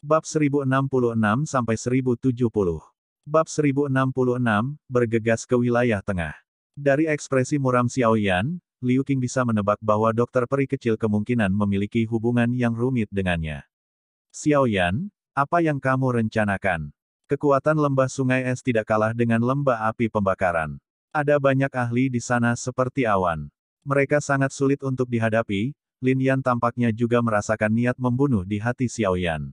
Bab 1066 sampai 1070. Bab 1066 bergegas ke wilayah tengah. Dari ekspresi muram Xiaoyan, Liu Qing bisa menebak bahwa dokter peri kecil kemungkinan memiliki hubungan yang rumit dengannya. Xiaoyan, apa yang kamu rencanakan? Kekuatan lembah sungai es tidak kalah dengan lembah api pembakaran. Ada banyak ahli di sana seperti awan. Mereka sangat sulit untuk dihadapi, Lin Yan tampaknya juga merasakan niat membunuh di hati Xiaoyan.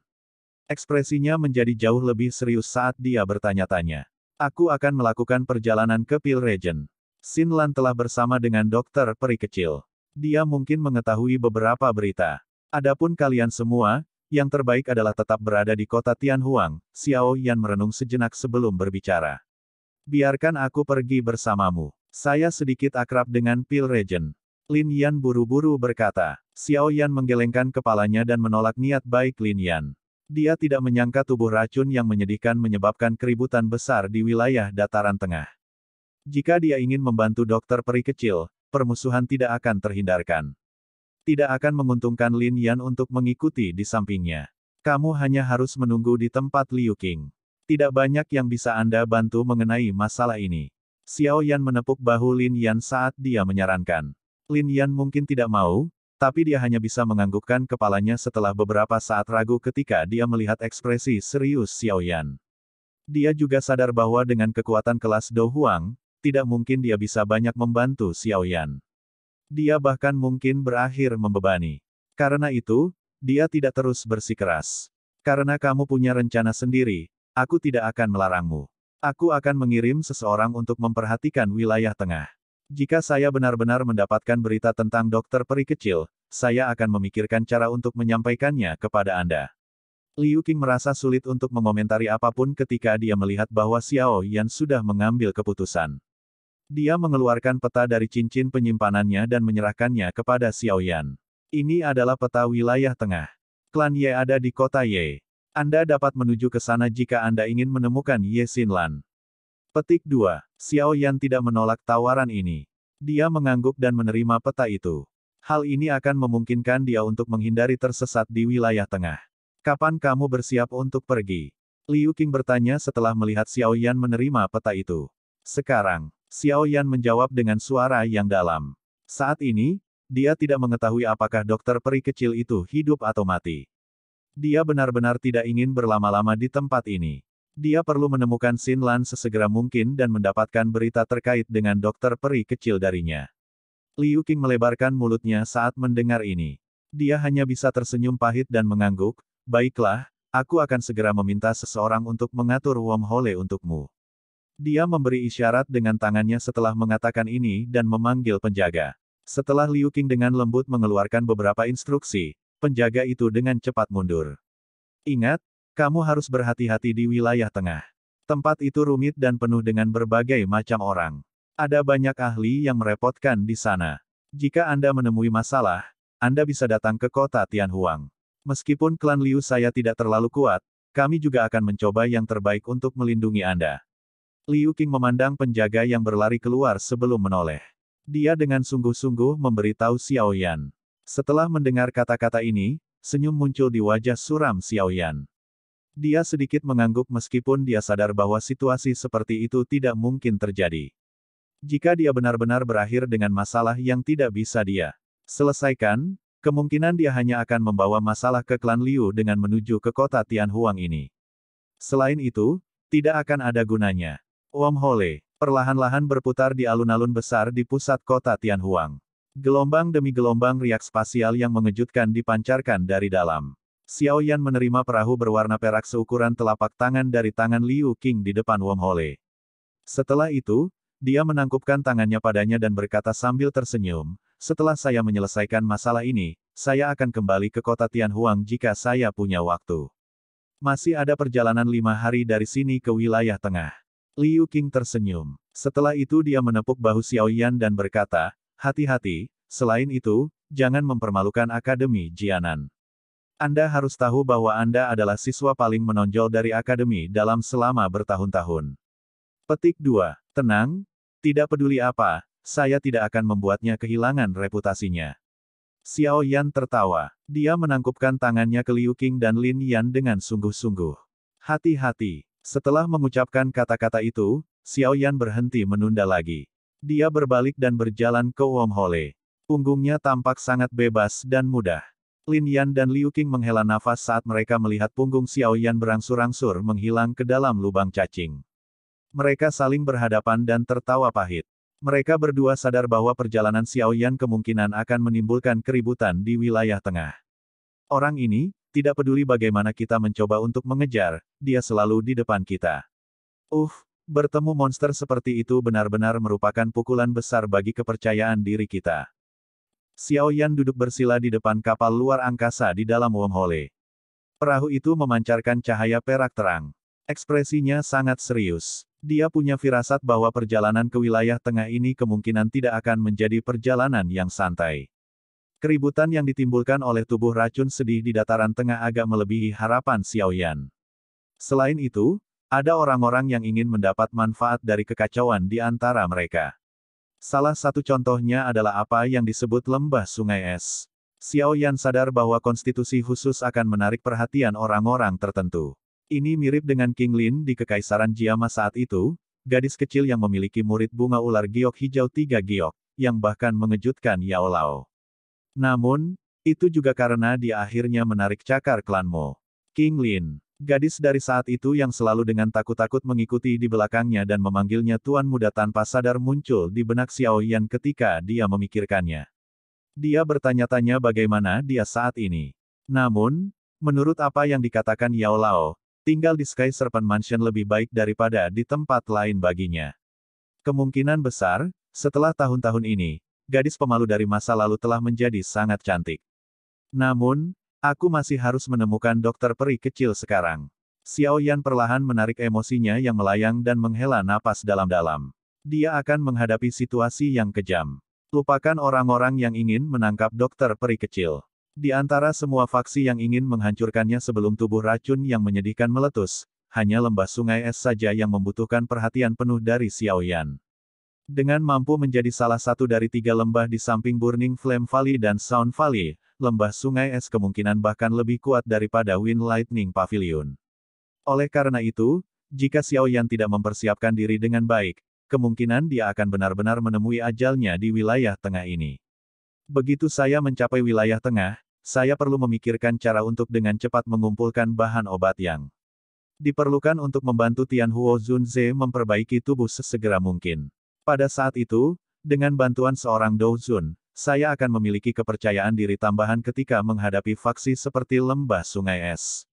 Ekspresinya menjadi jauh lebih serius saat dia bertanya-tanya. Aku akan melakukan perjalanan ke Pil Regen. Sin Lan telah bersama dengan dokter peri kecil. Dia mungkin mengetahui beberapa berita. Adapun kalian semua, yang terbaik adalah tetap berada di kota Tianhuang, Xiao Yan merenung sejenak sebelum berbicara. Biarkan aku pergi bersamamu. Saya sedikit akrab dengan Pil Regen. Lin Yan buru-buru berkata. Xiao Yan menggelengkan kepalanya dan menolak niat baik Lin Yan. Dia tidak menyangka tubuh racun yang menyedihkan menyebabkan keributan besar di wilayah dataran tengah. Jika dia ingin membantu dokter peri kecil, permusuhan tidak akan terhindarkan. Tidak akan menguntungkan Lin Yan untuk mengikuti di sampingnya. Kamu hanya harus menunggu di tempat Liu King. Tidak banyak yang bisa Anda bantu mengenai masalah ini. Xiao Yan menepuk bahu Lin Yan saat dia menyarankan. Lin Yan mungkin tidak mau, tapi dia hanya bisa menganggukkan kepalanya setelah beberapa saat ragu ketika dia melihat ekspresi serius Xiao Yan. Dia juga sadar bahwa dengan kekuatan kelas Do Huang, tidak mungkin dia bisa banyak membantu Xiao Yan. Dia bahkan mungkin berakhir membebani. Karena itu, dia tidak terus bersikeras. Karena kamu punya rencana sendiri, aku tidak akan melarangmu. Aku akan mengirim seseorang untuk memperhatikan wilayah tengah. Jika saya benar-benar mendapatkan berita tentang dokter peri kecil, saya akan memikirkan cara untuk menyampaikannya kepada Anda. Liu Qing merasa sulit untuk mengomentari apapun ketika dia melihat bahwa Xiao Yan sudah mengambil keputusan. Dia mengeluarkan peta dari cincin penyimpanannya dan menyerahkannya kepada Xiao Yan. Ini adalah peta wilayah tengah. Klan Ye ada di kota Ye. Anda dapat menuju ke sana jika Anda ingin menemukan Ye Xinlan. Petik 2. Xiao Yan tidak menolak tawaran ini. Dia mengangguk dan menerima peta itu. Hal ini akan memungkinkan dia untuk menghindari tersesat di wilayah tengah. Kapan kamu bersiap untuk pergi? Liu Qing bertanya setelah melihat Xiao Yan menerima peta itu. Sekarang, Xiao Yan menjawab dengan suara yang dalam. Saat ini, dia tidak mengetahui apakah dokter peri kecil itu hidup atau mati. Dia benar-benar tidak ingin berlama-lama di tempat ini. Dia perlu menemukan Sin Lan sesegera mungkin dan mendapatkan berita terkait dengan dokter peri kecil darinya. Liu Qing melebarkan mulutnya saat mendengar ini. Dia hanya bisa tersenyum pahit dan mengangguk, baiklah, aku akan segera meminta seseorang untuk mengatur Hole untukmu. Dia memberi isyarat dengan tangannya setelah mengatakan ini dan memanggil penjaga. Setelah Liu Qing dengan lembut mengeluarkan beberapa instruksi, penjaga itu dengan cepat mundur. Ingat, kamu harus berhati-hati di wilayah tengah. Tempat itu rumit dan penuh dengan berbagai macam orang. Ada banyak ahli yang merepotkan di sana. Jika Anda menemui masalah, Anda bisa datang ke kota Tianhuang. Meskipun klan Liu saya tidak terlalu kuat, kami juga akan mencoba yang terbaik untuk melindungi Anda. Liu Qing memandang penjaga yang berlari keluar sebelum menoleh. Dia dengan sungguh-sungguh memberitahu Xiaoyan. Setelah mendengar kata-kata ini, senyum muncul di wajah suram Xiaoyan. Dia sedikit mengangguk meskipun dia sadar bahwa situasi seperti itu tidak mungkin terjadi. Jika dia benar-benar berakhir dengan masalah yang tidak bisa dia selesaikan, kemungkinan dia hanya akan membawa masalah ke klan Liu dengan menuju ke kota Tianhuang ini. Selain itu, tidak akan ada gunanya. Om Hole, perlahan-lahan berputar di alun-alun besar di pusat kota Tianhuang. Gelombang demi gelombang riak spasial yang mengejutkan dipancarkan dari dalam. Xiao Yan menerima perahu berwarna perak seukuran telapak tangan dari tangan Liu Qing di depan Wong Hole. Setelah itu, dia menangkupkan tangannya padanya dan berkata sambil tersenyum, setelah saya menyelesaikan masalah ini, saya akan kembali ke kota Tianhuang jika saya punya waktu. Masih ada perjalanan lima hari dari sini ke wilayah tengah. Liu Qing tersenyum. Setelah itu dia menepuk bahu Xiao Yan dan berkata, hati-hati, selain itu, jangan mempermalukan Akademi Jianan. Anda harus tahu bahwa Anda adalah siswa paling menonjol dari akademi dalam selama bertahun-tahun. Petik 2. Tenang, tidak peduli apa, saya tidak akan membuatnya kehilangan reputasinya. Xiao Yan tertawa. Dia menangkupkan tangannya ke Liu Qing dan Lin Yan dengan sungguh-sungguh. Hati-hati. Setelah mengucapkan kata-kata itu, Xiao Yan berhenti menunda lagi. Dia berbalik dan berjalan ke Wong Hole. Punggungnya tampak sangat bebas dan mudah. Lin Yan dan Liu Qing menghela nafas saat mereka melihat punggung Xiao Yan berangsur-angsur menghilang ke dalam lubang cacing. Mereka saling berhadapan dan tertawa pahit. Mereka berdua sadar bahwa perjalanan Xiao Yan kemungkinan akan menimbulkan keributan di wilayah tengah. Orang ini, tidak peduli bagaimana kita mencoba untuk mengejar, dia selalu di depan kita. Uff, uh, bertemu monster seperti itu benar-benar merupakan pukulan besar bagi kepercayaan diri kita. Xiao Yan duduk bersila di depan kapal luar angkasa di dalam wormhole. Perahu itu memancarkan cahaya perak terang. Ekspresinya sangat serius. Dia punya firasat bahwa perjalanan ke wilayah tengah ini kemungkinan tidak akan menjadi perjalanan yang santai. Keributan yang ditimbulkan oleh tubuh racun sedih di dataran tengah agak melebihi harapan Xiao Yan. Selain itu, ada orang-orang yang ingin mendapat manfaat dari kekacauan di antara mereka. Salah satu contohnya adalah apa yang disebut lembah sungai es. Xiao Yan sadar bahwa konstitusi khusus akan menarik perhatian orang-orang tertentu. Ini mirip dengan King Lin di Kekaisaran Jiama saat itu, gadis kecil yang memiliki murid bunga ular giok hijau tiga giok, yang bahkan mengejutkan Yao Lao. Namun, itu juga karena dia akhirnya menarik cakar klanmu. King Lin Gadis dari saat itu yang selalu dengan takut-takut mengikuti di belakangnya dan memanggilnya Tuan Muda tanpa sadar muncul di benak Xiao Yan ketika dia memikirkannya. Dia bertanya-tanya bagaimana dia saat ini. Namun, menurut apa yang dikatakan Yao Lao, tinggal di Sky Serpent Mansion lebih baik daripada di tempat lain baginya. Kemungkinan besar, setelah tahun-tahun ini, gadis pemalu dari masa lalu telah menjadi sangat cantik. Namun, Aku masih harus menemukan dokter peri kecil sekarang. Xiao Yan perlahan menarik emosinya yang melayang dan menghela napas dalam-dalam. Dia akan menghadapi situasi yang kejam. Lupakan orang-orang yang ingin menangkap dokter peri kecil. Di antara semua faksi yang ingin menghancurkannya sebelum tubuh racun yang menyedihkan meletus, hanya lembah sungai es saja yang membutuhkan perhatian penuh dari Xiao Yan. Dengan mampu menjadi salah satu dari tiga lembah di samping Burning Flame Valley dan Sound Valley, lembah sungai es kemungkinan bahkan lebih kuat daripada Wind Lightning Pavilion. Oleh karena itu, jika Xiao Yan tidak mempersiapkan diri dengan baik, kemungkinan dia akan benar-benar menemui ajalnya di wilayah tengah ini. Begitu saya mencapai wilayah tengah, saya perlu memikirkan cara untuk dengan cepat mengumpulkan bahan obat yang diperlukan untuk membantu Tian Huo Zunze memperbaiki tubuh sesegera mungkin. Pada saat itu, dengan bantuan seorang Dou Zun, saya akan memiliki kepercayaan diri tambahan ketika menghadapi faksi seperti lembah sungai es.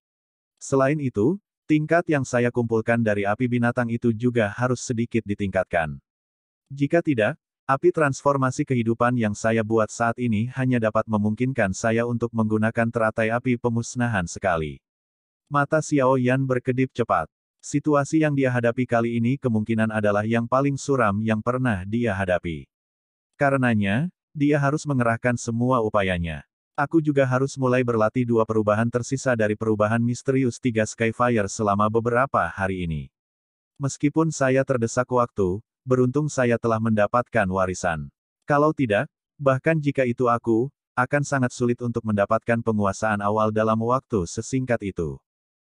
Selain itu, tingkat yang saya kumpulkan dari api binatang itu juga harus sedikit ditingkatkan. Jika tidak, api transformasi kehidupan yang saya buat saat ini hanya dapat memungkinkan saya untuk menggunakan teratai api pemusnahan sekali. Mata Xiao Yan berkedip cepat. Situasi yang dia hadapi kali ini kemungkinan adalah yang paling suram yang pernah dia hadapi. Karenanya, dia harus mengerahkan semua upayanya. Aku juga harus mulai berlatih dua perubahan tersisa dari perubahan misterius tiga Skyfire selama beberapa hari ini. Meskipun saya terdesak waktu, beruntung saya telah mendapatkan warisan. Kalau tidak, bahkan jika itu aku, akan sangat sulit untuk mendapatkan penguasaan awal dalam waktu sesingkat itu.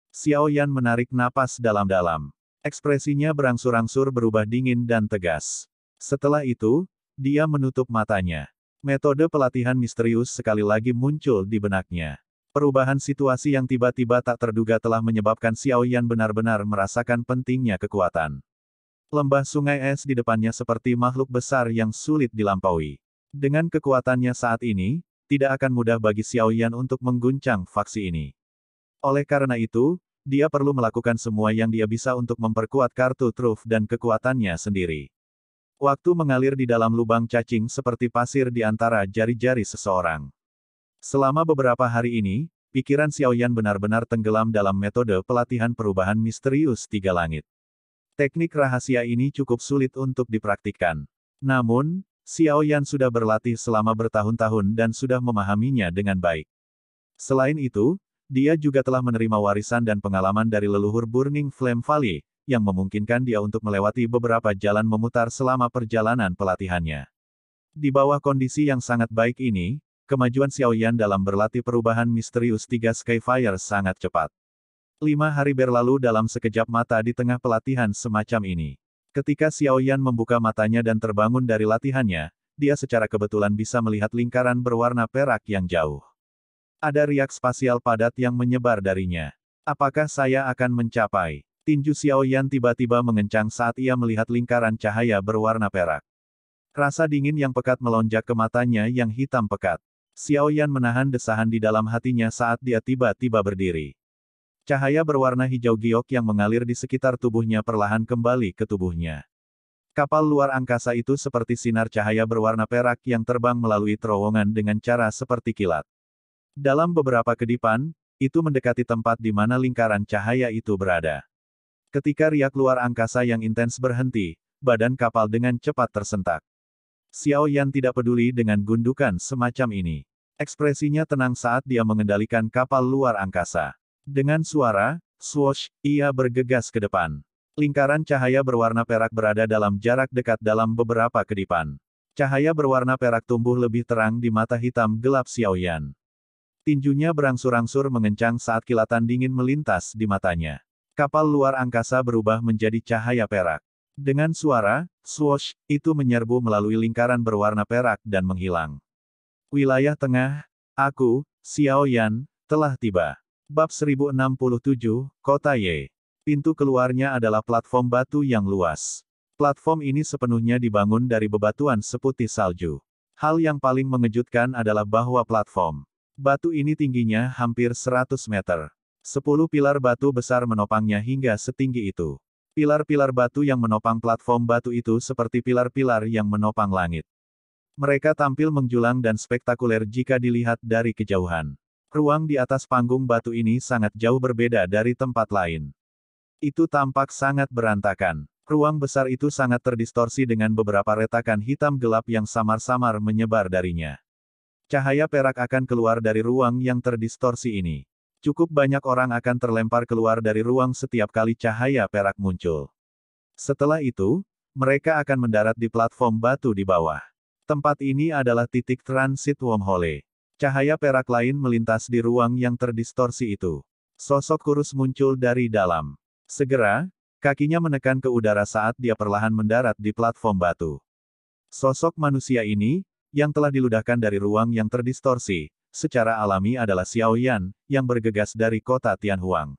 Xiao Yan menarik napas dalam-dalam. Ekspresinya berangsur-angsur berubah dingin dan tegas. Setelah itu, dia menutup matanya. Metode pelatihan misterius sekali lagi muncul di benaknya. Perubahan situasi yang tiba-tiba tak terduga telah menyebabkan Xiao Yan benar-benar merasakan pentingnya kekuatan. Lembah sungai es di depannya seperti makhluk besar yang sulit dilampaui. Dengan kekuatannya saat ini, tidak akan mudah bagi Xiao Yan untuk mengguncang faksi ini. Oleh karena itu, dia perlu melakukan semua yang dia bisa untuk memperkuat kartu truf dan kekuatannya sendiri. Waktu mengalir di dalam lubang cacing seperti pasir di antara jari-jari seseorang. Selama beberapa hari ini, pikiran Xiaoyan benar-benar tenggelam dalam metode pelatihan perubahan misterius tiga langit. Teknik rahasia ini cukup sulit untuk dipraktikkan. Namun, Xiaoyan sudah berlatih selama bertahun-tahun dan sudah memahaminya dengan baik. Selain itu, dia juga telah menerima warisan dan pengalaman dari leluhur Burning Flame Valley, yang memungkinkan dia untuk melewati beberapa jalan memutar selama perjalanan pelatihannya. Di bawah kondisi yang sangat baik ini, kemajuan Xiaoyan dalam berlatih perubahan misterius tiga Skyfire sangat cepat. Lima hari berlalu dalam sekejap mata di tengah pelatihan semacam ini. Ketika Xiaoyan membuka matanya dan terbangun dari latihannya, dia secara kebetulan bisa melihat lingkaran berwarna perak yang jauh. Ada riak spasial padat yang menyebar darinya. Apakah saya akan mencapai? Tinju Xiaoyan tiba-tiba mengencang saat ia melihat lingkaran cahaya berwarna perak. Rasa dingin yang pekat melonjak ke matanya yang hitam pekat. Xiaoyan menahan desahan di dalam hatinya saat dia tiba-tiba berdiri. Cahaya berwarna hijau giok yang mengalir di sekitar tubuhnya perlahan kembali ke tubuhnya. Kapal luar angkasa itu seperti sinar cahaya berwarna perak yang terbang melalui terowongan dengan cara seperti kilat. Dalam beberapa kedipan, itu mendekati tempat di mana lingkaran cahaya itu berada. Ketika riak luar angkasa yang intens berhenti, badan kapal dengan cepat tersentak. Xiao Yan tidak peduli dengan gundukan semacam ini. Ekspresinya tenang saat dia mengendalikan kapal luar angkasa. Dengan suara, swoosh, ia bergegas ke depan. Lingkaran cahaya berwarna perak berada dalam jarak dekat dalam beberapa kedipan. Cahaya berwarna perak tumbuh lebih terang di mata hitam gelap Xiao Yan. Tinjunya berangsur-angsur mengencang saat kilatan dingin melintas di matanya. Kapal luar angkasa berubah menjadi cahaya perak. Dengan suara, swoosh, itu menyerbu melalui lingkaran berwarna perak dan menghilang. Wilayah tengah, aku, xiao yan telah tiba. Bab 1067, Kota Ye. Pintu keluarnya adalah platform batu yang luas. Platform ini sepenuhnya dibangun dari bebatuan seputih salju. Hal yang paling mengejutkan adalah bahwa platform batu ini tingginya hampir 100 meter. Sepuluh pilar batu besar menopangnya hingga setinggi itu. Pilar-pilar batu yang menopang platform batu itu seperti pilar-pilar yang menopang langit. Mereka tampil menjulang dan spektakuler jika dilihat dari kejauhan. Ruang di atas panggung batu ini sangat jauh berbeda dari tempat lain. Itu tampak sangat berantakan. Ruang besar itu sangat terdistorsi dengan beberapa retakan hitam gelap yang samar-samar menyebar darinya. Cahaya perak akan keluar dari ruang yang terdistorsi ini. Cukup banyak orang akan terlempar keluar dari ruang setiap kali cahaya perak muncul. Setelah itu, mereka akan mendarat di platform batu di bawah. Tempat ini adalah titik transit wormhole. Cahaya perak lain melintas di ruang yang terdistorsi itu. Sosok kurus muncul dari dalam. Segera, kakinya menekan ke udara saat dia perlahan mendarat di platform batu. Sosok manusia ini, yang telah diludahkan dari ruang yang terdistorsi, secara alami adalah Xiao Yan yang bergegas dari kota Tianhuang.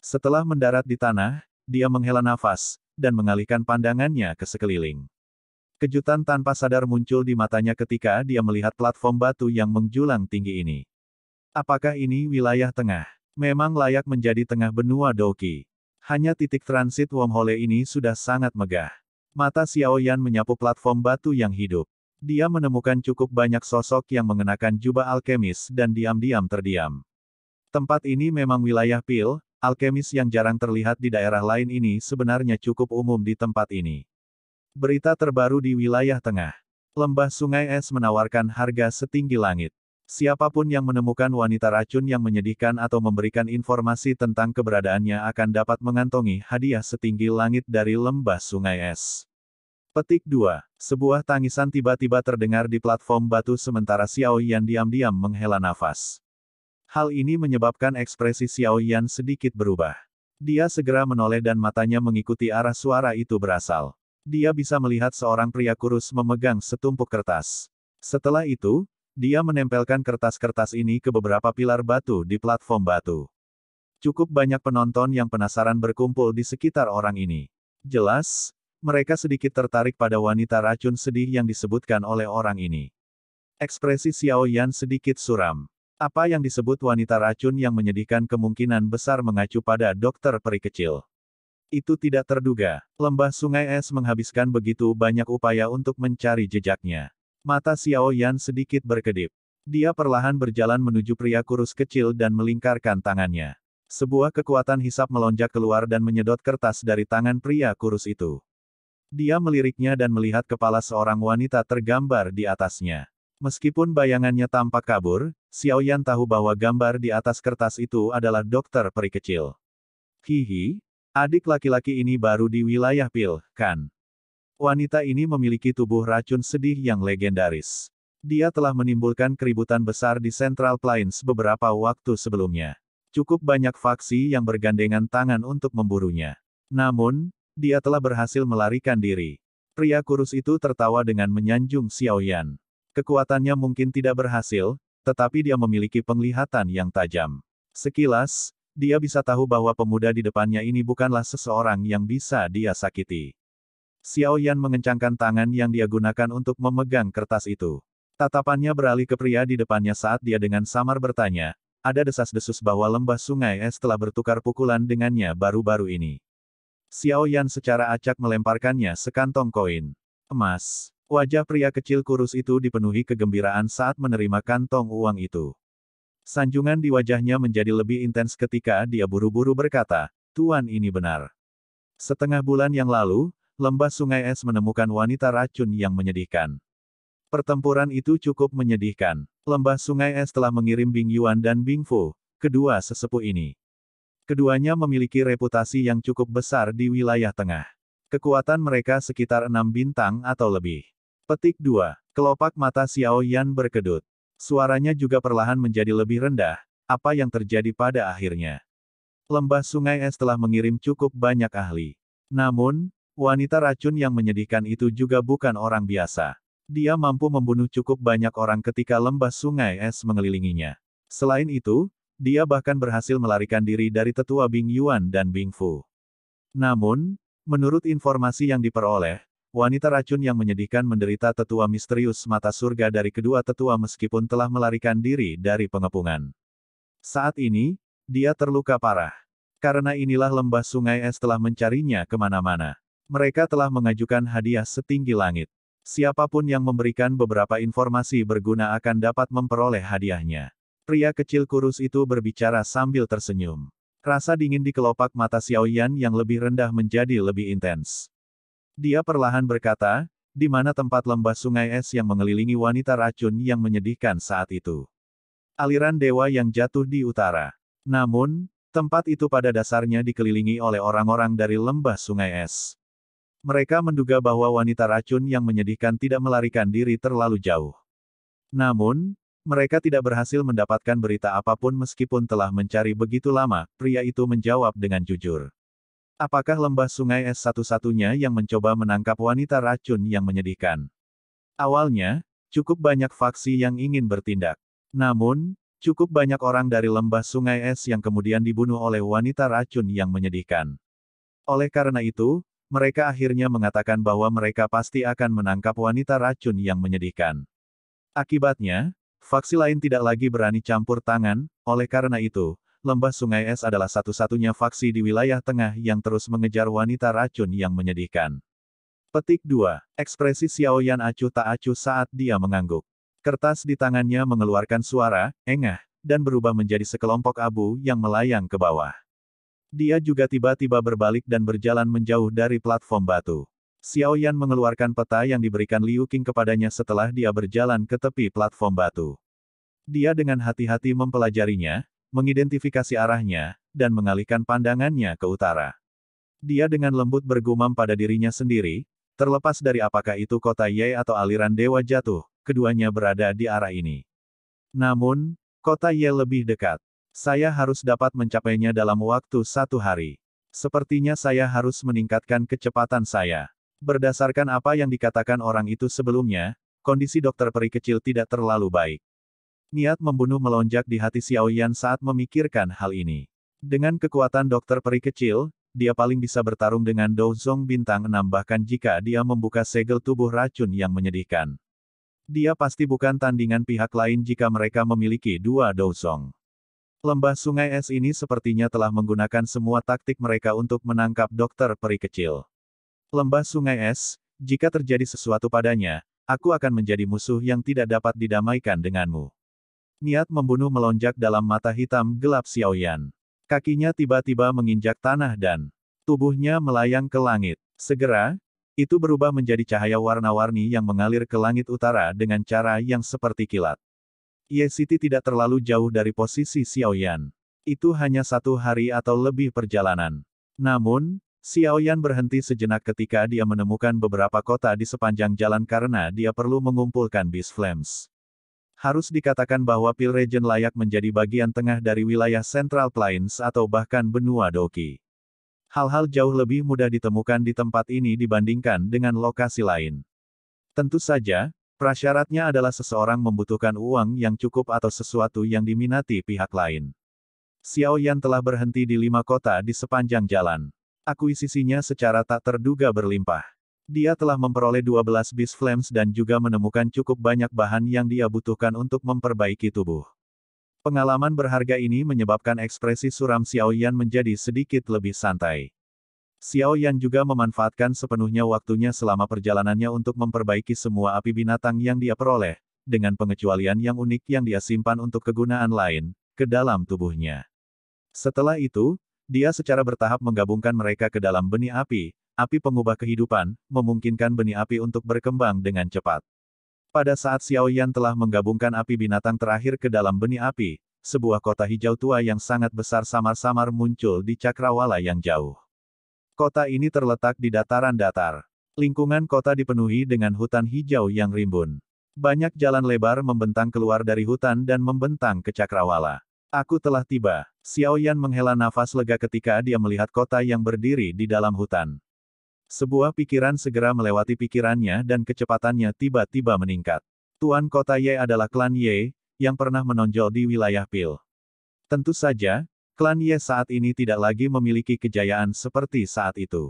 Setelah mendarat di tanah, dia menghela nafas, dan mengalihkan pandangannya ke sekeliling. Kejutan tanpa sadar muncul di matanya ketika dia melihat platform batu yang menjulang tinggi ini. Apakah ini wilayah tengah? Memang layak menjadi tengah benua Doki. Hanya titik transit wormhole ini sudah sangat megah. Mata Xiao Yan menyapu platform batu yang hidup. Dia menemukan cukup banyak sosok yang mengenakan jubah alkemis dan diam-diam terdiam. Tempat ini memang wilayah pil, alkemis yang jarang terlihat di daerah lain ini sebenarnya cukup umum di tempat ini. Berita terbaru di wilayah tengah. Lembah Sungai Es menawarkan harga setinggi langit. Siapapun yang menemukan wanita racun yang menyedihkan atau memberikan informasi tentang keberadaannya akan dapat mengantongi hadiah setinggi langit dari lembah sungai es. Petik 2. Sebuah tangisan tiba-tiba terdengar di platform batu sementara Xiao Yan diam-diam menghela nafas. Hal ini menyebabkan ekspresi Xiao Yan sedikit berubah. Dia segera menoleh dan matanya mengikuti arah suara itu berasal. Dia bisa melihat seorang pria kurus memegang setumpuk kertas. Setelah itu, dia menempelkan kertas-kertas ini ke beberapa pilar batu di platform batu. Cukup banyak penonton yang penasaran berkumpul di sekitar orang ini. Jelas, mereka sedikit tertarik pada wanita racun sedih yang disebutkan oleh orang ini. Ekspresi Xiao Yan sedikit suram. Apa yang disebut wanita racun yang menyedihkan kemungkinan besar mengacu pada dokter peri kecil. Itu tidak terduga. Lembah sungai es menghabiskan begitu banyak upaya untuk mencari jejaknya. Mata Xiao Yan sedikit berkedip. Dia perlahan berjalan menuju pria kurus kecil dan melingkarkan tangannya. Sebuah kekuatan hisap melonjak keluar dan menyedot kertas dari tangan pria kurus itu. Dia meliriknya dan melihat kepala seorang wanita tergambar di atasnya. Meskipun bayangannya tampak kabur, Xiao Yan tahu bahwa gambar di atas kertas itu adalah dokter peri kecil. Hihi, adik laki-laki ini baru di wilayah Pil, kan? Wanita ini memiliki tubuh racun sedih yang legendaris. Dia telah menimbulkan keributan besar di Central Plains beberapa waktu sebelumnya cukup banyak faksi yang bergandengan tangan untuk memburunya. Namun, dia telah berhasil melarikan diri. Pria kurus itu tertawa dengan menyanjung Xiao Yan. Kekuatannya mungkin tidak berhasil, tetapi dia memiliki penglihatan yang tajam. Sekilas, dia bisa tahu bahwa pemuda di depannya ini bukanlah seseorang yang bisa dia sakiti. Xiao Yan mengencangkan tangan yang dia gunakan untuk memegang kertas itu. Tatapannya beralih ke pria di depannya saat dia dengan samar bertanya, ada desas-desus bahwa lembah sungai es telah bertukar pukulan dengannya baru-baru ini. Xiao Yan secara acak melemparkannya sekantong koin. Emas. Wajah pria kecil kurus itu dipenuhi kegembiraan saat menerima kantong uang itu. Sanjungan di wajahnya menjadi lebih intens ketika dia buru-buru berkata, Tuan ini benar. Setengah bulan yang lalu, lembah sungai es menemukan wanita racun yang menyedihkan. Pertempuran itu cukup menyedihkan. Lembah sungai es telah mengirim Bing Yuan dan Bing Fu, kedua sesepuh ini. Keduanya memiliki reputasi yang cukup besar di wilayah tengah. Kekuatan mereka sekitar enam bintang atau lebih. Petik 2. Kelopak mata Xiao Yan berkedut. Suaranya juga perlahan menjadi lebih rendah. Apa yang terjadi pada akhirnya? Lembah Sungai Es telah mengirim cukup banyak ahli. Namun, wanita racun yang menyedihkan itu juga bukan orang biasa. Dia mampu membunuh cukup banyak orang ketika lembah sungai es mengelilinginya. Selain itu, dia bahkan berhasil melarikan diri dari tetua Bing Yuan dan Bing Fu. Namun, menurut informasi yang diperoleh, wanita racun yang menyedihkan menderita tetua misterius mata surga dari kedua tetua meskipun telah melarikan diri dari pengepungan. Saat ini, dia terluka parah. Karena inilah lembah sungai es telah mencarinya kemana-mana. Mereka telah mengajukan hadiah setinggi langit. Siapapun yang memberikan beberapa informasi berguna akan dapat memperoleh hadiahnya. Pria kecil kurus itu berbicara sambil tersenyum. Rasa dingin di kelopak mata Xiao Yan yang lebih rendah menjadi lebih intens. Dia perlahan berkata, di mana tempat lembah sungai es yang mengelilingi wanita racun yang menyedihkan saat itu. Aliran dewa yang jatuh di utara. Namun, tempat itu pada dasarnya dikelilingi oleh orang-orang dari lembah sungai es. Mereka menduga bahwa wanita racun yang menyedihkan tidak melarikan diri terlalu jauh. Namun, mereka tidak berhasil mendapatkan berita apapun meskipun telah mencari begitu lama, pria itu menjawab dengan jujur. Apakah lembah sungai es satu-satunya yang mencoba menangkap wanita racun yang menyedihkan? Awalnya, cukup banyak faksi yang ingin bertindak. Namun, cukup banyak orang dari lembah sungai es yang kemudian dibunuh oleh wanita racun yang menyedihkan. Oleh karena itu, mereka akhirnya mengatakan bahwa mereka pasti akan menangkap wanita racun yang menyedihkan. Akibatnya, Faksi lain tidak lagi berani campur tangan, oleh karena itu, Lembah Sungai Es adalah satu-satunya faksi di wilayah tengah yang terus mengejar wanita racun yang menyedihkan. Petik 2. Ekspresi Xiao Yan acuh tak acuh saat dia mengangguk. Kertas di tangannya mengeluarkan suara, engah, dan berubah menjadi sekelompok abu yang melayang ke bawah. Dia juga tiba-tiba berbalik dan berjalan menjauh dari platform batu. Xiao Yan mengeluarkan peta yang diberikan Liu Qing kepadanya setelah dia berjalan ke tepi platform batu. Dia dengan hati-hati mempelajarinya, mengidentifikasi arahnya, dan mengalihkan pandangannya ke utara. Dia dengan lembut bergumam pada dirinya sendiri, terlepas dari apakah itu kota Ye atau aliran dewa jatuh, keduanya berada di arah ini. Namun, kota Ye lebih dekat. Saya harus dapat mencapainya dalam waktu satu hari. Sepertinya saya harus meningkatkan kecepatan saya. Berdasarkan apa yang dikatakan orang itu sebelumnya, kondisi dokter peri kecil tidak terlalu baik. Niat membunuh melonjak di hati Xiao Yan saat memikirkan hal ini. Dengan kekuatan dokter peri kecil, dia paling bisa bertarung dengan Dou Zong bintang 6 bahkan jika dia membuka segel tubuh racun yang menyedihkan. Dia pasti bukan tandingan pihak lain jika mereka memiliki dua Dou Zong. Lembah sungai es ini sepertinya telah menggunakan semua taktik mereka untuk menangkap dokter peri kecil. Lembah sungai es, jika terjadi sesuatu padanya, aku akan menjadi musuh yang tidak dapat didamaikan denganmu. Niat membunuh melonjak dalam mata hitam gelap Xiaoyan. Kakinya tiba-tiba menginjak tanah dan tubuhnya melayang ke langit. Segera, itu berubah menjadi cahaya warna-warni yang mengalir ke langit utara dengan cara yang seperti kilat. Ye Siti tidak terlalu jauh dari posisi Xiaoyan. Itu hanya satu hari atau lebih perjalanan. Namun, Xiaoyan berhenti sejenak ketika dia menemukan beberapa kota di sepanjang jalan karena dia perlu mengumpulkan bis Flames. Harus dikatakan bahwa Pil Region layak menjadi bagian tengah dari wilayah Central Plains atau bahkan benua Doki. Hal-hal jauh lebih mudah ditemukan di tempat ini dibandingkan dengan lokasi lain. Tentu saja, prasyaratnya adalah seseorang membutuhkan uang yang cukup atau sesuatu yang diminati pihak lain. Xiaoyan telah berhenti di lima kota di sepanjang jalan. Akuisisinya secara tak terduga berlimpah. Dia telah memperoleh 12 bis flames dan juga menemukan cukup banyak bahan yang dia butuhkan untuk memperbaiki tubuh. Pengalaman berharga ini menyebabkan ekspresi suram Xiao Yan menjadi sedikit lebih santai. Xiao Yan juga memanfaatkan sepenuhnya waktunya selama perjalanannya untuk memperbaiki semua api binatang yang dia peroleh, dengan pengecualian yang unik yang dia simpan untuk kegunaan lain, ke dalam tubuhnya. Setelah itu, dia secara bertahap menggabungkan mereka ke dalam benih api, api pengubah kehidupan, memungkinkan benih api untuk berkembang dengan cepat. Pada saat Xiao Yan telah menggabungkan api binatang terakhir ke dalam benih api, sebuah kota hijau tua yang sangat besar samar-samar muncul di cakrawala yang jauh. Kota ini terletak di dataran datar. Lingkungan kota dipenuhi dengan hutan hijau yang rimbun. Banyak jalan lebar membentang keluar dari hutan dan membentang ke cakrawala. Aku telah tiba. Xiao Yan menghela nafas lega ketika dia melihat kota yang berdiri di dalam hutan. Sebuah pikiran segera melewati pikirannya dan kecepatannya tiba-tiba meningkat. Tuan kota Ye adalah klan Ye, yang pernah menonjol di wilayah Pil. Tentu saja, klan Ye saat ini tidak lagi memiliki kejayaan seperti saat itu.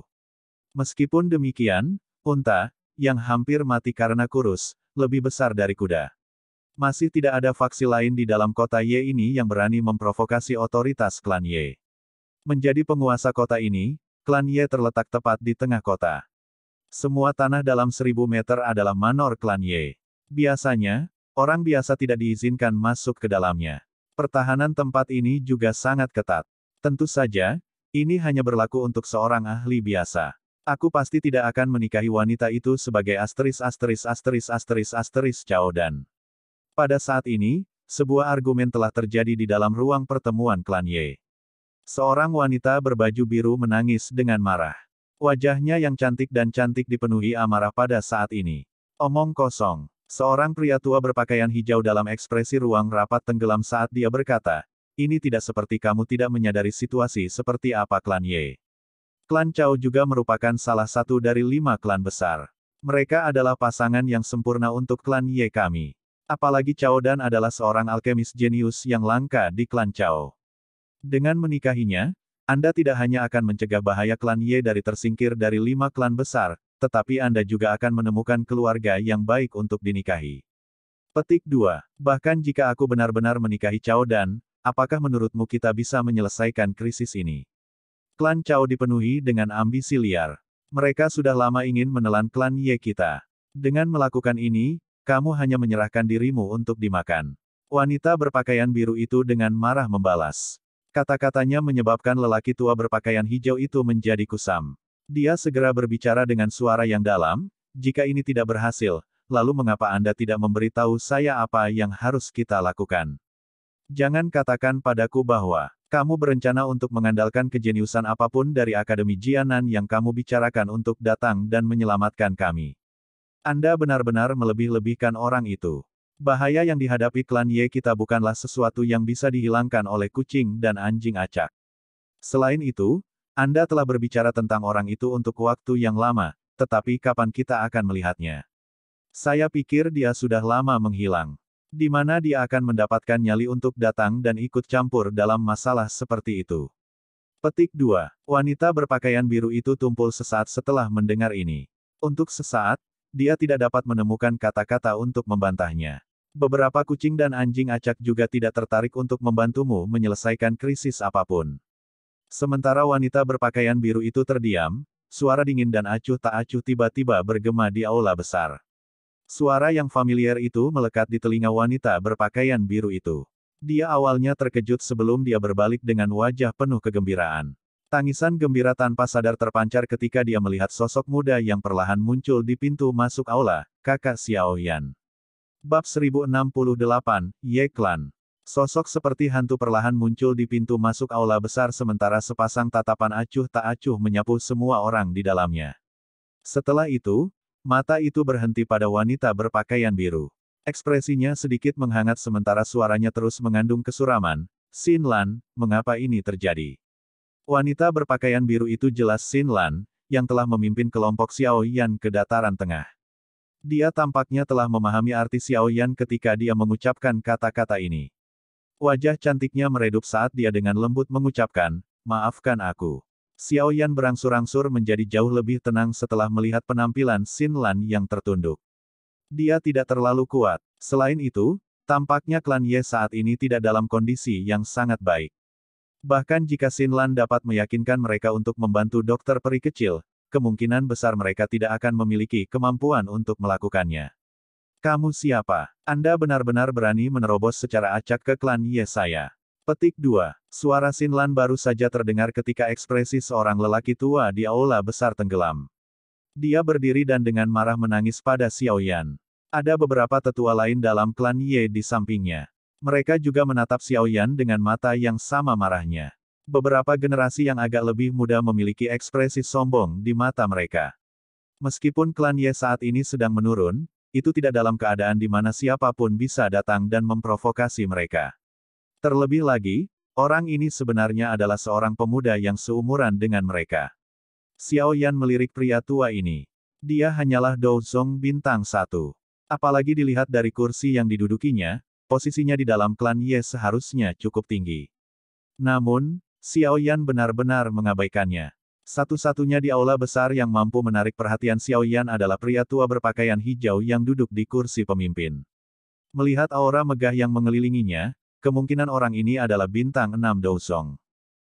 Meskipun demikian, unta, yang hampir mati karena kurus, lebih besar dari kuda. Masih tidak ada faksi lain di dalam kota Y ini yang berani memprovokasi otoritas klan Y. Menjadi penguasa kota ini, klan Y terletak tepat di tengah kota. Semua tanah dalam seribu meter adalah manor klan Y. Biasanya, orang biasa tidak diizinkan masuk ke dalamnya. Pertahanan tempat ini juga sangat ketat. Tentu saja, ini hanya berlaku untuk seorang ahli biasa. Aku pasti tidak akan menikahi wanita itu sebagai asteris asteris asteris asteris asteris Cao dan. Pada saat ini, sebuah argumen telah terjadi di dalam ruang pertemuan klan Ye. Seorang wanita berbaju biru menangis dengan marah. Wajahnya yang cantik dan cantik dipenuhi amarah pada saat ini. Omong kosong. Seorang pria tua berpakaian hijau dalam ekspresi ruang rapat tenggelam saat dia berkata, ini tidak seperti kamu tidak menyadari situasi seperti apa klan Ye. Klan Chao juga merupakan salah satu dari lima klan besar. Mereka adalah pasangan yang sempurna untuk klan Ye kami. Apalagi Cao Dan adalah seorang alkemis jenius yang langka di klan Cao. Dengan menikahinya, Anda tidak hanya akan mencegah bahaya klan Ye dari tersingkir dari lima klan besar, tetapi Anda juga akan menemukan keluarga yang baik untuk dinikahi. Petik 2. Bahkan jika aku benar-benar menikahi Cao Dan, apakah menurutmu kita bisa menyelesaikan krisis ini? Klan Cao dipenuhi dengan ambisi liar. Mereka sudah lama ingin menelan klan Ye kita. Dengan melakukan ini, kamu hanya menyerahkan dirimu untuk dimakan. Wanita berpakaian biru itu dengan marah membalas. Kata-katanya menyebabkan lelaki tua berpakaian hijau itu menjadi kusam. Dia segera berbicara dengan suara yang dalam, jika ini tidak berhasil, lalu mengapa Anda tidak memberitahu saya apa yang harus kita lakukan? Jangan katakan padaku bahwa kamu berencana untuk mengandalkan kejeniusan apapun dari Akademi Jianan yang kamu bicarakan untuk datang dan menyelamatkan kami. Anda benar-benar melebih-lebihkan orang itu. Bahaya yang dihadapi klan Ye kita bukanlah sesuatu yang bisa dihilangkan oleh kucing dan anjing acak. Selain itu, Anda telah berbicara tentang orang itu untuk waktu yang lama, tetapi kapan kita akan melihatnya? Saya pikir dia sudah lama menghilang. Di mana dia akan mendapatkan nyali untuk datang dan ikut campur dalam masalah seperti itu. Petik 2. Wanita berpakaian biru itu tumpul sesaat setelah mendengar ini. Untuk sesaat, dia tidak dapat menemukan kata-kata untuk membantahnya. Beberapa kucing dan anjing acak juga tidak tertarik untuk membantumu menyelesaikan krisis apapun. Sementara wanita berpakaian biru itu terdiam, suara dingin dan acuh tak acuh tiba-tiba bergema di aula besar. Suara yang familiar itu melekat di telinga wanita berpakaian biru itu. Dia awalnya terkejut sebelum dia berbalik dengan wajah penuh kegembiraan. Tangisan gembira tanpa sadar terpancar ketika dia melihat sosok muda yang perlahan muncul di pintu masuk aula, kakak Xiao Yan. Bab 1068, Ye Klan. Sosok seperti hantu perlahan muncul di pintu masuk aula besar sementara sepasang tatapan acuh tak acuh menyapu semua orang di dalamnya. Setelah itu, mata itu berhenti pada wanita berpakaian biru. Ekspresinya sedikit menghangat sementara suaranya terus mengandung kesuraman. Sin mengapa ini terjadi? Wanita berpakaian biru itu jelas Xin Lan, yang telah memimpin kelompok Xiao Yan ke dataran tengah. Dia tampaknya telah memahami arti Xiao Yan ketika dia mengucapkan kata-kata ini. Wajah cantiknya meredup saat dia dengan lembut mengucapkan, maafkan aku. Xiao Yan berangsur-angsur menjadi jauh lebih tenang setelah melihat penampilan Xin Lan yang tertunduk. Dia tidak terlalu kuat. Selain itu, tampaknya klan Ye saat ini tidak dalam kondisi yang sangat baik. Bahkan jika Sinlan dapat meyakinkan mereka untuk membantu dokter peri kecil, kemungkinan besar mereka tidak akan memiliki kemampuan untuk melakukannya. Kamu siapa? Anda benar-benar berani menerobos secara acak ke klan Yesaya. Petik 2. Suara Sinlan baru saja terdengar ketika ekspresi seorang lelaki tua di aula besar tenggelam. Dia berdiri dan dengan marah menangis pada Xiaoyan. Ada beberapa tetua lain dalam klan Ye di sampingnya. Mereka juga menatap Xiao Yan dengan mata yang sama marahnya. Beberapa generasi yang agak lebih muda memiliki ekspresi sombong di mata mereka. Meskipun klan Ye saat ini sedang menurun, itu tidak dalam keadaan di mana siapapun bisa datang dan memprovokasi mereka. Terlebih lagi, orang ini sebenarnya adalah seorang pemuda yang seumuran dengan mereka. Xiao Yan melirik pria tua ini. Dia hanyalah Dou Zong bintang satu. Apalagi dilihat dari kursi yang didudukinya, posisinya di dalam klan Ye seharusnya cukup tinggi. Namun, Xiao Yan benar-benar mengabaikannya. Satu-satunya di aula besar yang mampu menarik perhatian Xiao Yan adalah pria tua berpakaian hijau yang duduk di kursi pemimpin. Melihat aura megah yang mengelilinginya, kemungkinan orang ini adalah bintang enam Dousong.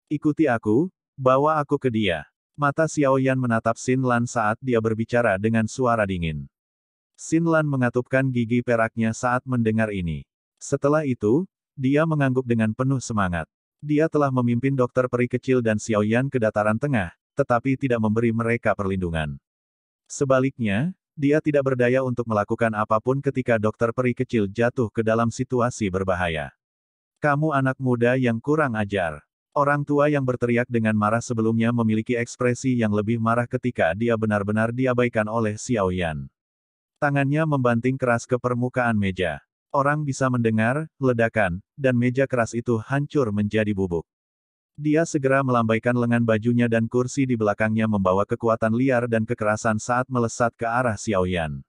Ikuti aku, bawa aku ke dia. Mata Xiao Yan menatap Xin Lan saat dia berbicara dengan suara dingin. Xin Lan mengatupkan gigi peraknya saat mendengar ini. Setelah itu, dia mengangguk dengan penuh semangat. Dia telah memimpin dokter peri kecil dan Xiao Yan ke dataran tengah, tetapi tidak memberi mereka perlindungan. Sebaliknya, dia tidak berdaya untuk melakukan apapun ketika dokter peri kecil jatuh ke dalam situasi berbahaya. Kamu anak muda yang kurang ajar. Orang tua yang berteriak dengan marah sebelumnya memiliki ekspresi yang lebih marah ketika dia benar-benar diabaikan oleh Xiao Yan. Tangannya membanting keras ke permukaan meja. Orang bisa mendengar ledakan, dan meja keras itu hancur menjadi bubuk. Dia segera melambaikan lengan bajunya dan kursi di belakangnya membawa kekuatan liar dan kekerasan saat melesat ke arah Xiao Yan.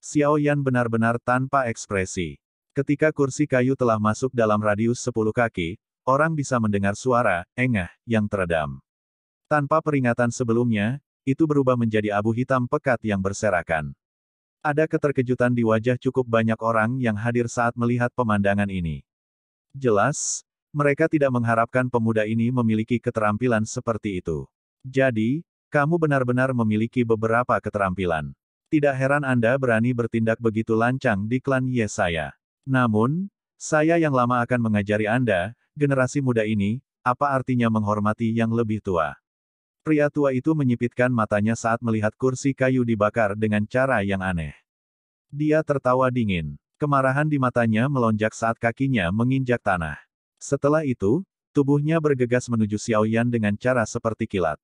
Xiao Yan benar-benar tanpa ekspresi. Ketika kursi kayu telah masuk dalam radius 10 kaki, orang bisa mendengar suara, engah, yang teredam. Tanpa peringatan sebelumnya, itu berubah menjadi abu hitam pekat yang berserakan. Ada keterkejutan di wajah cukup banyak orang yang hadir saat melihat pemandangan ini. Jelas, mereka tidak mengharapkan pemuda ini memiliki keterampilan seperti itu. Jadi, kamu benar-benar memiliki beberapa keterampilan. Tidak heran Anda berani bertindak begitu lancang di klan Yesaya. Namun, saya yang lama akan mengajari Anda, generasi muda ini, apa artinya menghormati yang lebih tua. Pria tua itu menyipitkan matanya saat melihat kursi kayu dibakar dengan cara yang aneh. Dia tertawa dingin. Kemarahan di matanya melonjak saat kakinya menginjak tanah. Setelah itu, tubuhnya bergegas menuju Xiao Yan dengan cara seperti kilat.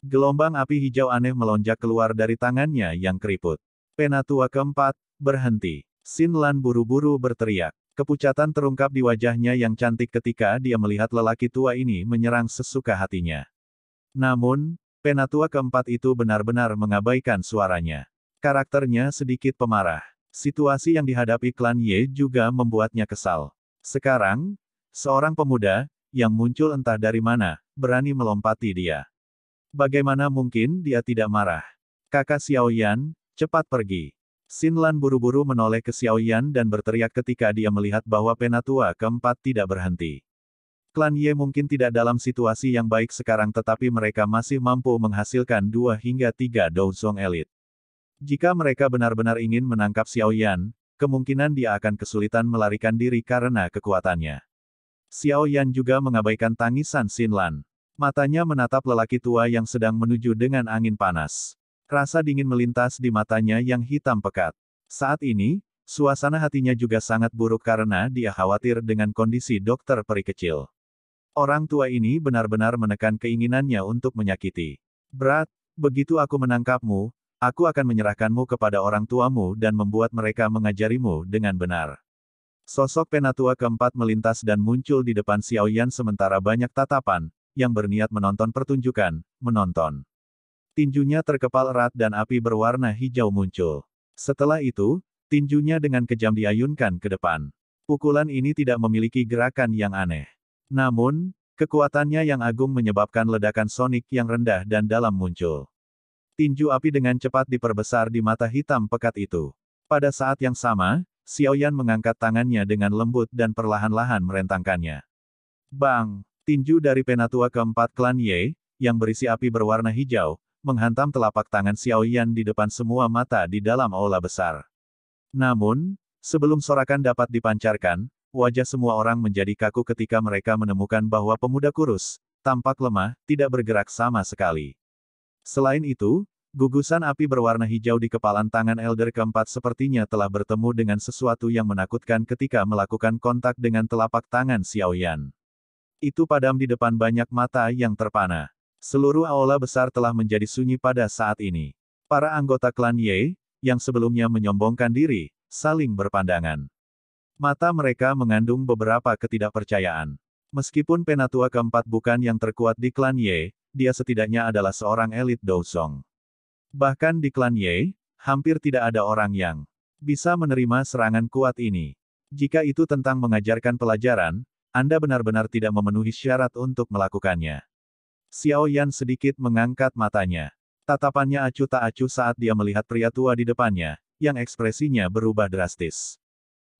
Gelombang api hijau aneh melonjak keluar dari tangannya yang keriput. Penatua keempat, berhenti. Sin Lan buru-buru berteriak. Kepucatan terungkap di wajahnya yang cantik ketika dia melihat lelaki tua ini menyerang sesuka hatinya. Namun, penatua keempat itu benar-benar mengabaikan suaranya. Karakternya sedikit pemarah. Situasi yang dihadapi klan Ye juga membuatnya kesal. Sekarang, seorang pemuda, yang muncul entah dari mana, berani melompati dia. Bagaimana mungkin dia tidak marah? Kakak Xiao Yan, cepat pergi. Sinlan buru-buru menoleh ke Xiao Yan dan berteriak ketika dia melihat bahwa penatua keempat tidak berhenti. Klan Ye mungkin tidak dalam situasi yang baik sekarang tetapi mereka masih mampu menghasilkan dua hingga tiga Douzong elit. Jika mereka benar-benar ingin menangkap Xiao Yan, kemungkinan dia akan kesulitan melarikan diri karena kekuatannya. Xiao Yan juga mengabaikan tangisan Xin Lan. Matanya menatap lelaki tua yang sedang menuju dengan angin panas. Rasa dingin melintas di matanya yang hitam pekat. Saat ini, suasana hatinya juga sangat buruk karena dia khawatir dengan kondisi dokter peri kecil. Orang tua ini benar-benar menekan keinginannya untuk menyakiti. Berat, begitu aku menangkapmu, aku akan menyerahkanmu kepada orang tuamu dan membuat mereka mengajarimu dengan benar. Sosok penatua keempat melintas dan muncul di depan Xiao Yan sementara banyak tatapan, yang berniat menonton pertunjukan, menonton. Tinjunya terkepal erat dan api berwarna hijau muncul. Setelah itu, tinjunya dengan kejam diayunkan ke depan. Pukulan ini tidak memiliki gerakan yang aneh. Namun, kekuatannya yang agung menyebabkan ledakan sonik yang rendah dan dalam muncul. Tinju api dengan cepat diperbesar di mata hitam pekat itu. Pada saat yang sama, Xiaoyan mengangkat tangannya dengan lembut dan perlahan-lahan merentangkannya. Bang! Tinju dari penatua keempat klan Ye, yang berisi api berwarna hijau, menghantam telapak tangan Xiaoyan di depan semua mata di dalam aula besar. Namun, sebelum sorakan dapat dipancarkan, wajah semua orang menjadi kaku ketika mereka menemukan bahwa pemuda kurus, tampak lemah, tidak bergerak sama sekali. Selain itu, gugusan api berwarna hijau di kepalan tangan Elder keempat sepertinya telah bertemu dengan sesuatu yang menakutkan ketika melakukan kontak dengan telapak tangan Xiaoyan. Itu padam di depan banyak mata yang terpana. Seluruh aula besar telah menjadi sunyi pada saat ini. Para anggota klan Ye, yang sebelumnya menyombongkan diri, saling berpandangan. Mata mereka mengandung beberapa ketidakpercayaan. Meskipun penatua keempat bukan yang terkuat di klan Ye, dia setidaknya adalah seorang elit Dousong. Bahkan di klan Ye, hampir tidak ada orang yang bisa menerima serangan kuat ini. Jika itu tentang mengajarkan pelajaran, Anda benar-benar tidak memenuhi syarat untuk melakukannya. Xiao Yan sedikit mengangkat matanya. Tatapannya acuh tak acuh saat dia melihat pria tua di depannya, yang ekspresinya berubah drastis.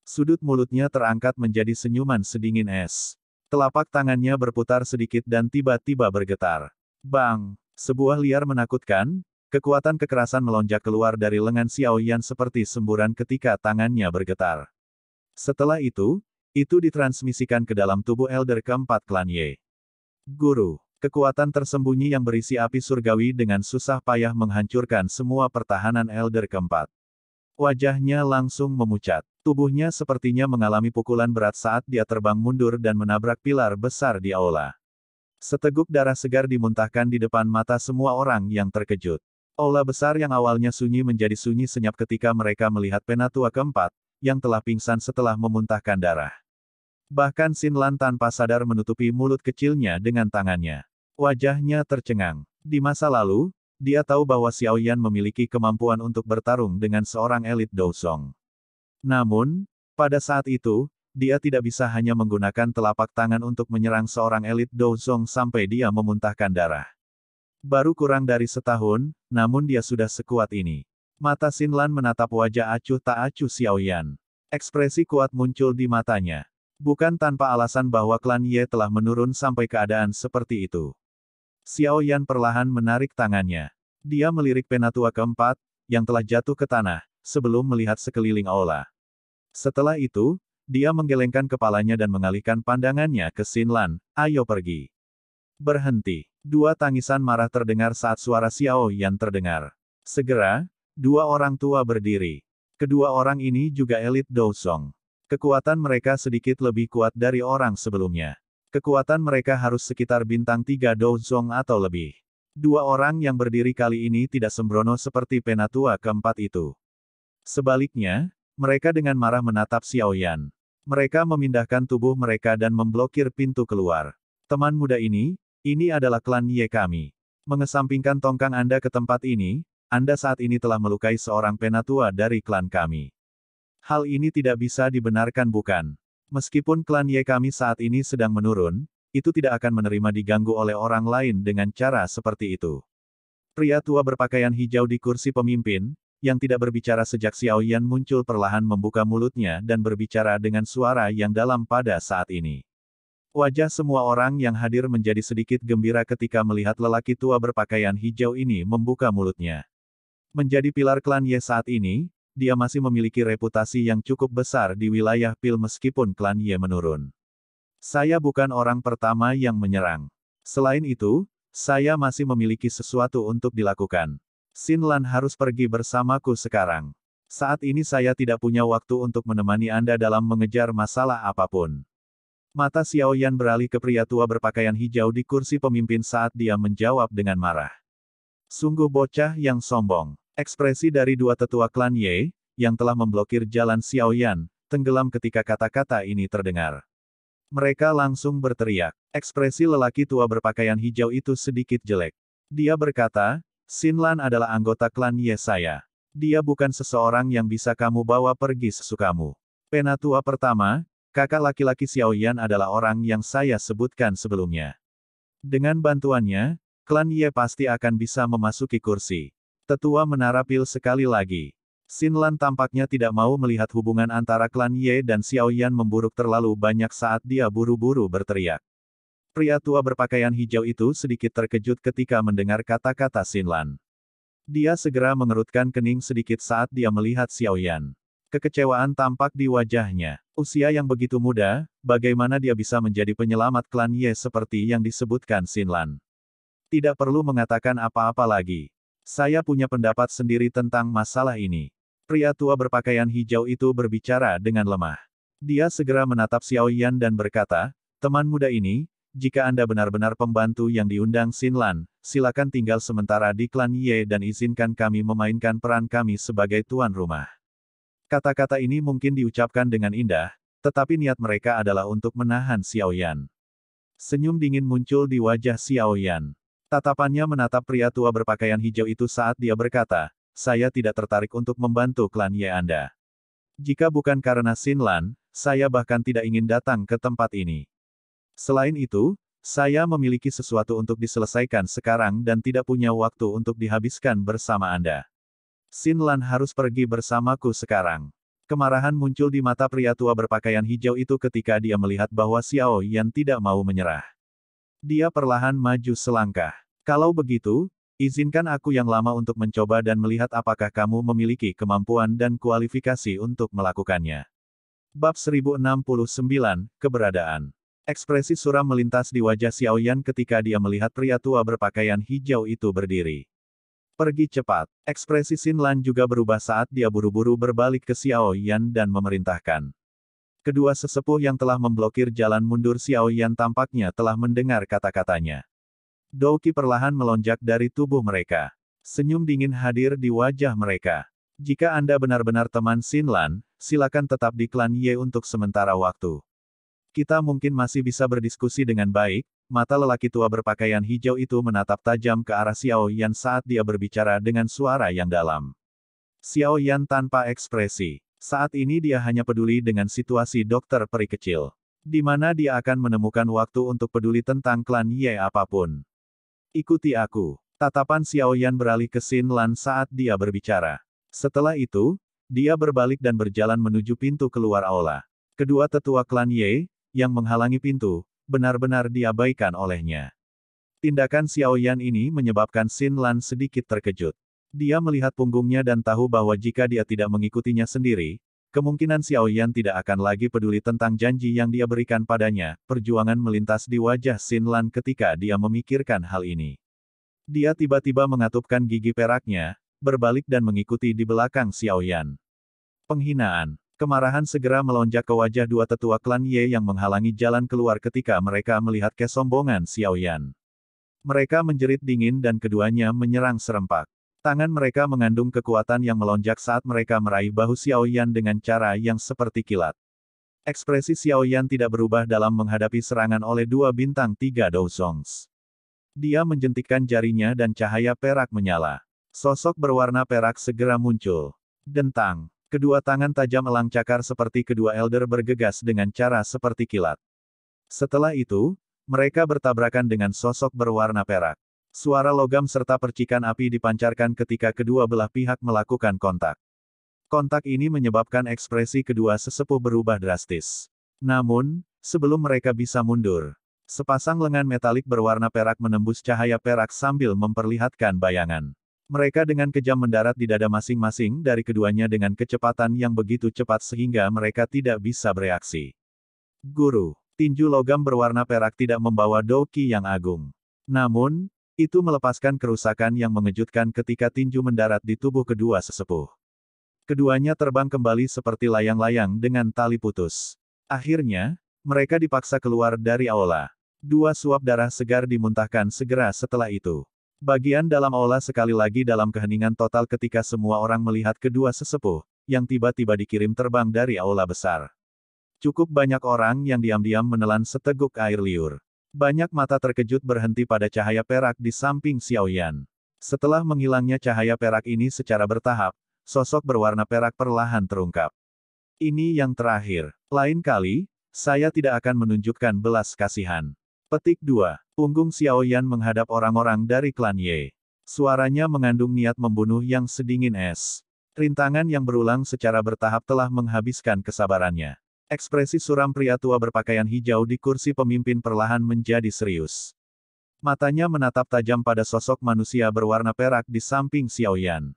Sudut mulutnya terangkat menjadi senyuman sedingin es. Telapak tangannya berputar sedikit dan tiba-tiba bergetar. Bang! Sebuah liar menakutkan, kekuatan kekerasan melonjak keluar dari lengan Xiao Yan seperti semburan ketika tangannya bergetar. Setelah itu, itu ditransmisikan ke dalam tubuh Elder keempat klan Ye. Guru, kekuatan tersembunyi yang berisi api surgawi dengan susah payah menghancurkan semua pertahanan Elder keempat. Wajahnya langsung memucat. Tubuhnya sepertinya mengalami pukulan berat saat dia terbang mundur dan menabrak pilar besar di aula. Seteguk darah segar dimuntahkan di depan mata semua orang yang terkejut. Aula besar yang awalnya sunyi menjadi sunyi senyap ketika mereka melihat penatua keempat, yang telah pingsan setelah memuntahkan darah. Bahkan Sinlan tanpa sadar menutupi mulut kecilnya dengan tangannya. Wajahnya tercengang. Di masa lalu, dia tahu bahwa Xiao Yan memiliki kemampuan untuk bertarung dengan seorang elit Dou Song. Namun, pada saat itu, dia tidak bisa hanya menggunakan telapak tangan untuk menyerang seorang elit Douzong sampai dia memuntahkan darah. Baru kurang dari setahun, namun dia sudah sekuat ini. Mata Sinlan menatap wajah acuh tak acuh Xiaoyan. Ekspresi kuat muncul di matanya. Bukan tanpa alasan bahwa klan Ye telah menurun sampai keadaan seperti itu. Xiaoyan perlahan menarik tangannya. Dia melirik penatua keempat, yang telah jatuh ke tanah, sebelum melihat sekeliling aula. Setelah itu, dia menggelengkan kepalanya dan mengalihkan pandangannya ke Sinlan, ayo pergi. Berhenti. Dua tangisan marah terdengar saat suara Xiao Yan terdengar. Segera, dua orang tua berdiri. Kedua orang ini juga elit Dousong. Kekuatan mereka sedikit lebih kuat dari orang sebelumnya. Kekuatan mereka harus sekitar bintang 3 Dousong atau lebih. Dua orang yang berdiri kali ini tidak sembrono seperti penatua keempat itu. Sebaliknya, mereka dengan marah menatap Xiao Yan. Mereka memindahkan tubuh mereka dan memblokir pintu keluar. Teman muda ini, ini adalah klan Ye kami. Mengesampingkan tongkang Anda ke tempat ini, Anda saat ini telah melukai seorang penatua dari klan kami. Hal ini tidak bisa dibenarkan bukan? Meskipun klan Ye kami saat ini sedang menurun, itu tidak akan menerima diganggu oleh orang lain dengan cara seperti itu. Pria tua berpakaian hijau di kursi pemimpin, yang tidak berbicara sejak Xiao Yan muncul perlahan membuka mulutnya dan berbicara dengan suara yang dalam pada saat ini. Wajah semua orang yang hadir menjadi sedikit gembira ketika melihat lelaki tua berpakaian hijau ini membuka mulutnya. Menjadi pilar klan Ye saat ini, dia masih memiliki reputasi yang cukup besar di wilayah Pil meskipun klan Ye menurun. Saya bukan orang pertama yang menyerang. Selain itu, saya masih memiliki sesuatu untuk dilakukan. Sinlan harus pergi bersamaku sekarang. Saat ini saya tidak punya waktu untuk menemani Anda dalam mengejar masalah apapun. Mata Xiao Yan beralih ke pria tua berpakaian hijau di kursi pemimpin saat dia menjawab dengan marah. Sungguh bocah yang sombong. Ekspresi dari dua tetua klan Ye, yang telah memblokir jalan Xiao Yan tenggelam ketika kata-kata ini terdengar. Mereka langsung berteriak. Ekspresi lelaki tua berpakaian hijau itu sedikit jelek. Dia berkata, Sinlan adalah anggota klan saya. Dia bukan seseorang yang bisa kamu bawa pergi sesukamu. Penatua pertama, kakak laki-laki Xiao Yan adalah orang yang saya sebutkan sebelumnya. Dengan bantuannya, klan Ye pasti akan bisa memasuki kursi. Tetua menara pil sekali lagi. Sinlan tampaknya tidak mau melihat hubungan antara klan Ye dan Xiao Yan memburuk terlalu banyak saat dia buru-buru berteriak. Pria tua berpakaian hijau itu sedikit terkejut ketika mendengar kata-kata Sinlan. Dia segera mengerutkan kening sedikit saat dia melihat Xiao Yan. Kekecewaan tampak di wajahnya. Usia yang begitu muda, bagaimana dia bisa menjadi penyelamat klan Ye seperti yang disebutkan Sinlan? Tidak perlu mengatakan apa-apa lagi. Saya punya pendapat sendiri tentang masalah ini. Pria tua berpakaian hijau itu berbicara dengan lemah. Dia segera menatap Xiao Yan dan berkata, Teman muda ini, jika Anda benar-benar pembantu yang diundang Sinlan, silakan tinggal sementara di klan Ye dan izinkan kami memainkan peran kami sebagai tuan rumah. Kata-kata ini mungkin diucapkan dengan indah, tetapi niat mereka adalah untuk menahan Xiao Yan. Senyum dingin muncul di wajah Xiao Yan. Tatapannya menatap pria tua berpakaian hijau itu saat dia berkata, saya tidak tertarik untuk membantu klan Ye Anda. Jika bukan karena Sinlan, saya bahkan tidak ingin datang ke tempat ini. Selain itu, saya memiliki sesuatu untuk diselesaikan sekarang dan tidak punya waktu untuk dihabiskan bersama Anda. Sinlan harus pergi bersamaku sekarang. Kemarahan muncul di mata pria tua berpakaian hijau itu ketika dia melihat bahwa Xiao Yan tidak mau menyerah. Dia perlahan maju selangkah. Kalau begitu, izinkan aku yang lama untuk mencoba dan melihat apakah kamu memiliki kemampuan dan kualifikasi untuk melakukannya. Bab 1069, Keberadaan Ekspresi suram melintas di wajah Xiao Yan ketika dia melihat pria tua berpakaian hijau itu berdiri. Pergi cepat. Ekspresi Xin Lan juga berubah saat dia buru-buru berbalik ke Xiao Yan dan memerintahkan. Kedua sesepuh yang telah memblokir jalan mundur Xiao Yan tampaknya telah mendengar kata-katanya. Qi perlahan melonjak dari tubuh mereka. Senyum dingin hadir di wajah mereka. Jika Anda benar-benar teman Xin Lan, silakan tetap di klan Ye untuk sementara waktu. Kita mungkin masih bisa berdiskusi dengan baik, mata lelaki tua berpakaian hijau itu menatap tajam ke arah Xiao Yan saat dia berbicara dengan suara yang dalam. Xiao Yan tanpa ekspresi. Saat ini dia hanya peduli dengan situasi dokter peri kecil. Di mana dia akan menemukan waktu untuk peduli tentang klan Ye apapun. Ikuti aku. Tatapan Xiao Yan beralih ke Xin Lan saat dia berbicara. Setelah itu, dia berbalik dan berjalan menuju pintu keluar aula. Kedua tetua klan Ye, yang menghalangi pintu, benar-benar diabaikan olehnya. Tindakan Xiao Yan ini menyebabkan Xin Lan sedikit terkejut. Dia melihat punggungnya dan tahu bahwa jika dia tidak mengikutinya sendiri, kemungkinan Xiao Yan tidak akan lagi peduli tentang janji yang dia berikan padanya. Perjuangan melintas di wajah Xin Lan ketika dia memikirkan hal ini. Dia tiba-tiba mengatupkan gigi peraknya, berbalik dan mengikuti di belakang Xiao Yan. Penghinaan Kemarahan segera melonjak ke wajah dua tetua klan Ye yang menghalangi jalan keluar ketika mereka melihat kesombongan Xiao Yan. Mereka menjerit dingin dan keduanya menyerang serempak. Tangan mereka mengandung kekuatan yang melonjak saat mereka meraih bahu Xiao Yan dengan cara yang seperti kilat. Ekspresi Xiao Yan tidak berubah dalam menghadapi serangan oleh dua bintang tiga Douzongs. Dia menjentikkan jarinya dan cahaya perak menyala. Sosok berwarna perak segera muncul. Dentang. Kedua tangan tajam elang cakar seperti kedua elder bergegas dengan cara seperti kilat. Setelah itu, mereka bertabrakan dengan sosok berwarna perak. Suara logam serta percikan api dipancarkan ketika kedua belah pihak melakukan kontak. Kontak ini menyebabkan ekspresi kedua sesepuh berubah drastis. Namun, sebelum mereka bisa mundur, sepasang lengan metalik berwarna perak menembus cahaya perak sambil memperlihatkan bayangan. Mereka dengan kejam mendarat di dada masing-masing dari keduanya dengan kecepatan yang begitu cepat sehingga mereka tidak bisa bereaksi. Guru, tinju logam berwarna perak tidak membawa doki yang agung. Namun, itu melepaskan kerusakan yang mengejutkan ketika tinju mendarat di tubuh kedua sesepuh. Keduanya terbang kembali seperti layang-layang dengan tali putus. Akhirnya, mereka dipaksa keluar dari aula. Dua suap darah segar dimuntahkan segera setelah itu. Bagian dalam aula sekali lagi dalam keheningan total ketika semua orang melihat kedua sesepuh, yang tiba-tiba dikirim terbang dari aula besar. Cukup banyak orang yang diam-diam menelan seteguk air liur. Banyak mata terkejut berhenti pada cahaya perak di samping Xiaoyan. Setelah menghilangnya cahaya perak ini secara bertahap, sosok berwarna perak perlahan terungkap. Ini yang terakhir. Lain kali, saya tidak akan menunjukkan belas kasihan. Petik 2. Punggung Yan menghadap orang-orang dari klan Ye. Suaranya mengandung niat membunuh yang sedingin es. Rintangan yang berulang secara bertahap telah menghabiskan kesabarannya. Ekspresi suram pria tua berpakaian hijau di kursi pemimpin perlahan menjadi serius. Matanya menatap tajam pada sosok manusia berwarna perak di samping Xiao Yan.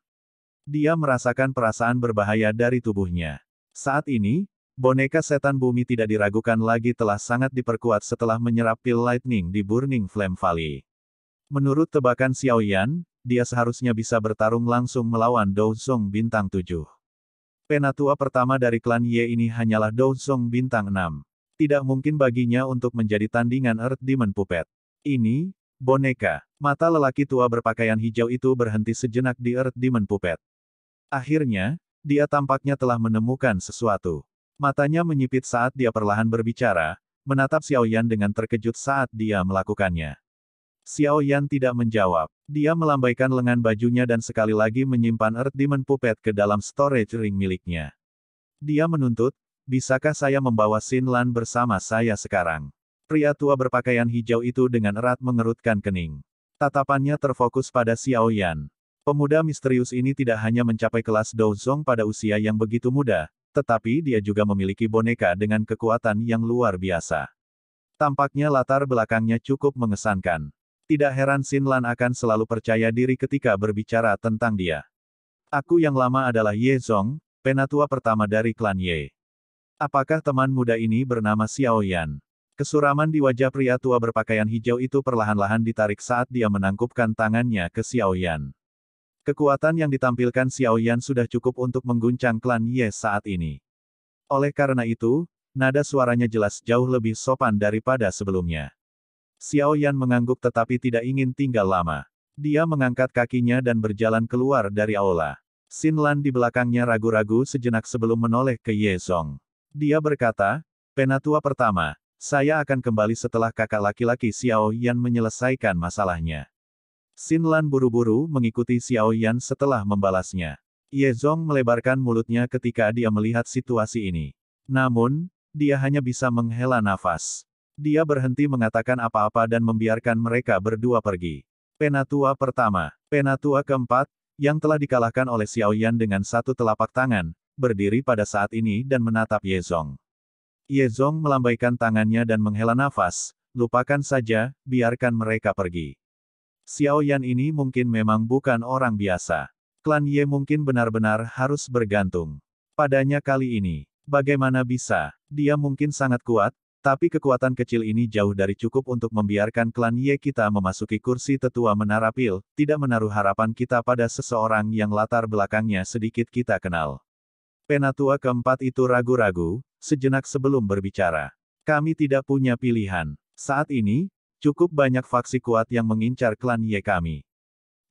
Dia merasakan perasaan berbahaya dari tubuhnya. Saat ini, boneka setan bumi tidak diragukan lagi telah sangat diperkuat setelah menyerap pil lightning di Burning Flame Valley. Menurut tebakan Xiao Yan, dia seharusnya bisa bertarung langsung melawan Dou Song bintang 7. Penatua pertama dari klan Ye ini hanyalah Dou Song bintang 6. Tidak mungkin baginya untuk menjadi tandingan Earth Demon Puppet. Ini, boneka. Mata lelaki tua berpakaian hijau itu berhenti sejenak di Earth Demon Puppet. Akhirnya, dia tampaknya telah menemukan sesuatu. Matanya menyipit saat dia perlahan berbicara, menatap Xiao Yan dengan terkejut saat dia melakukannya. Xiao Yan tidak menjawab. Dia melambaikan lengan bajunya dan sekali lagi menyimpan Earth Demon Puppet ke dalam storage ring miliknya. Dia menuntut, bisakah saya membawa Sin Lan bersama saya sekarang? Pria tua berpakaian hijau itu dengan erat mengerutkan kening. Tatapannya terfokus pada Xiao Yan. Pemuda misterius ini tidak hanya mencapai kelas Douzong pada usia yang begitu muda, tetapi dia juga memiliki boneka dengan kekuatan yang luar biasa. Tampaknya latar belakangnya cukup mengesankan. Tidak heran Lan akan selalu percaya diri ketika berbicara tentang dia. Aku yang lama adalah Ye Zong, penatua pertama dari klan Ye. Apakah teman muda ini bernama Xiao Yan? Kesuraman di wajah pria tua berpakaian hijau itu perlahan-lahan ditarik saat dia menangkupkan tangannya ke Xiao Yan. Kekuatan yang ditampilkan Xiao Yan sudah cukup untuk mengguncang klan Ye saat ini. Oleh karena itu, nada suaranya jelas jauh lebih sopan daripada sebelumnya. Xiao Yan mengangguk tetapi tidak ingin tinggal lama. Dia mengangkat kakinya dan berjalan keluar dari aula. Xin Lan di belakangnya ragu-ragu sejenak sebelum menoleh ke Ye Song. Dia berkata, Penatua pertama, saya akan kembali setelah kakak laki-laki Xiao Yan menyelesaikan masalahnya. Xin Lan buru-buru mengikuti Xiao Yan setelah membalasnya. Ye Zong melebarkan mulutnya ketika dia melihat situasi ini. Namun, dia hanya bisa menghela nafas. Dia berhenti mengatakan apa-apa dan membiarkan mereka berdua pergi. Penatua pertama, Penatua keempat, yang telah dikalahkan oleh Xiao Yan dengan satu telapak tangan, berdiri pada saat ini dan menatap Ye Zong. Ye Zong melambaikan tangannya dan menghela nafas, lupakan saja, biarkan mereka pergi. Xiao Yan ini mungkin memang bukan orang biasa. Klan Ye mungkin benar-benar harus bergantung. Padanya kali ini. Bagaimana bisa? Dia mungkin sangat kuat, tapi kekuatan kecil ini jauh dari cukup untuk membiarkan klan Ye kita memasuki kursi tetua menara pil, tidak menaruh harapan kita pada seseorang yang latar belakangnya sedikit kita kenal. Penatua keempat itu ragu-ragu, sejenak sebelum berbicara. Kami tidak punya pilihan. Saat ini, Cukup banyak faksi kuat yang mengincar klan Ye kami.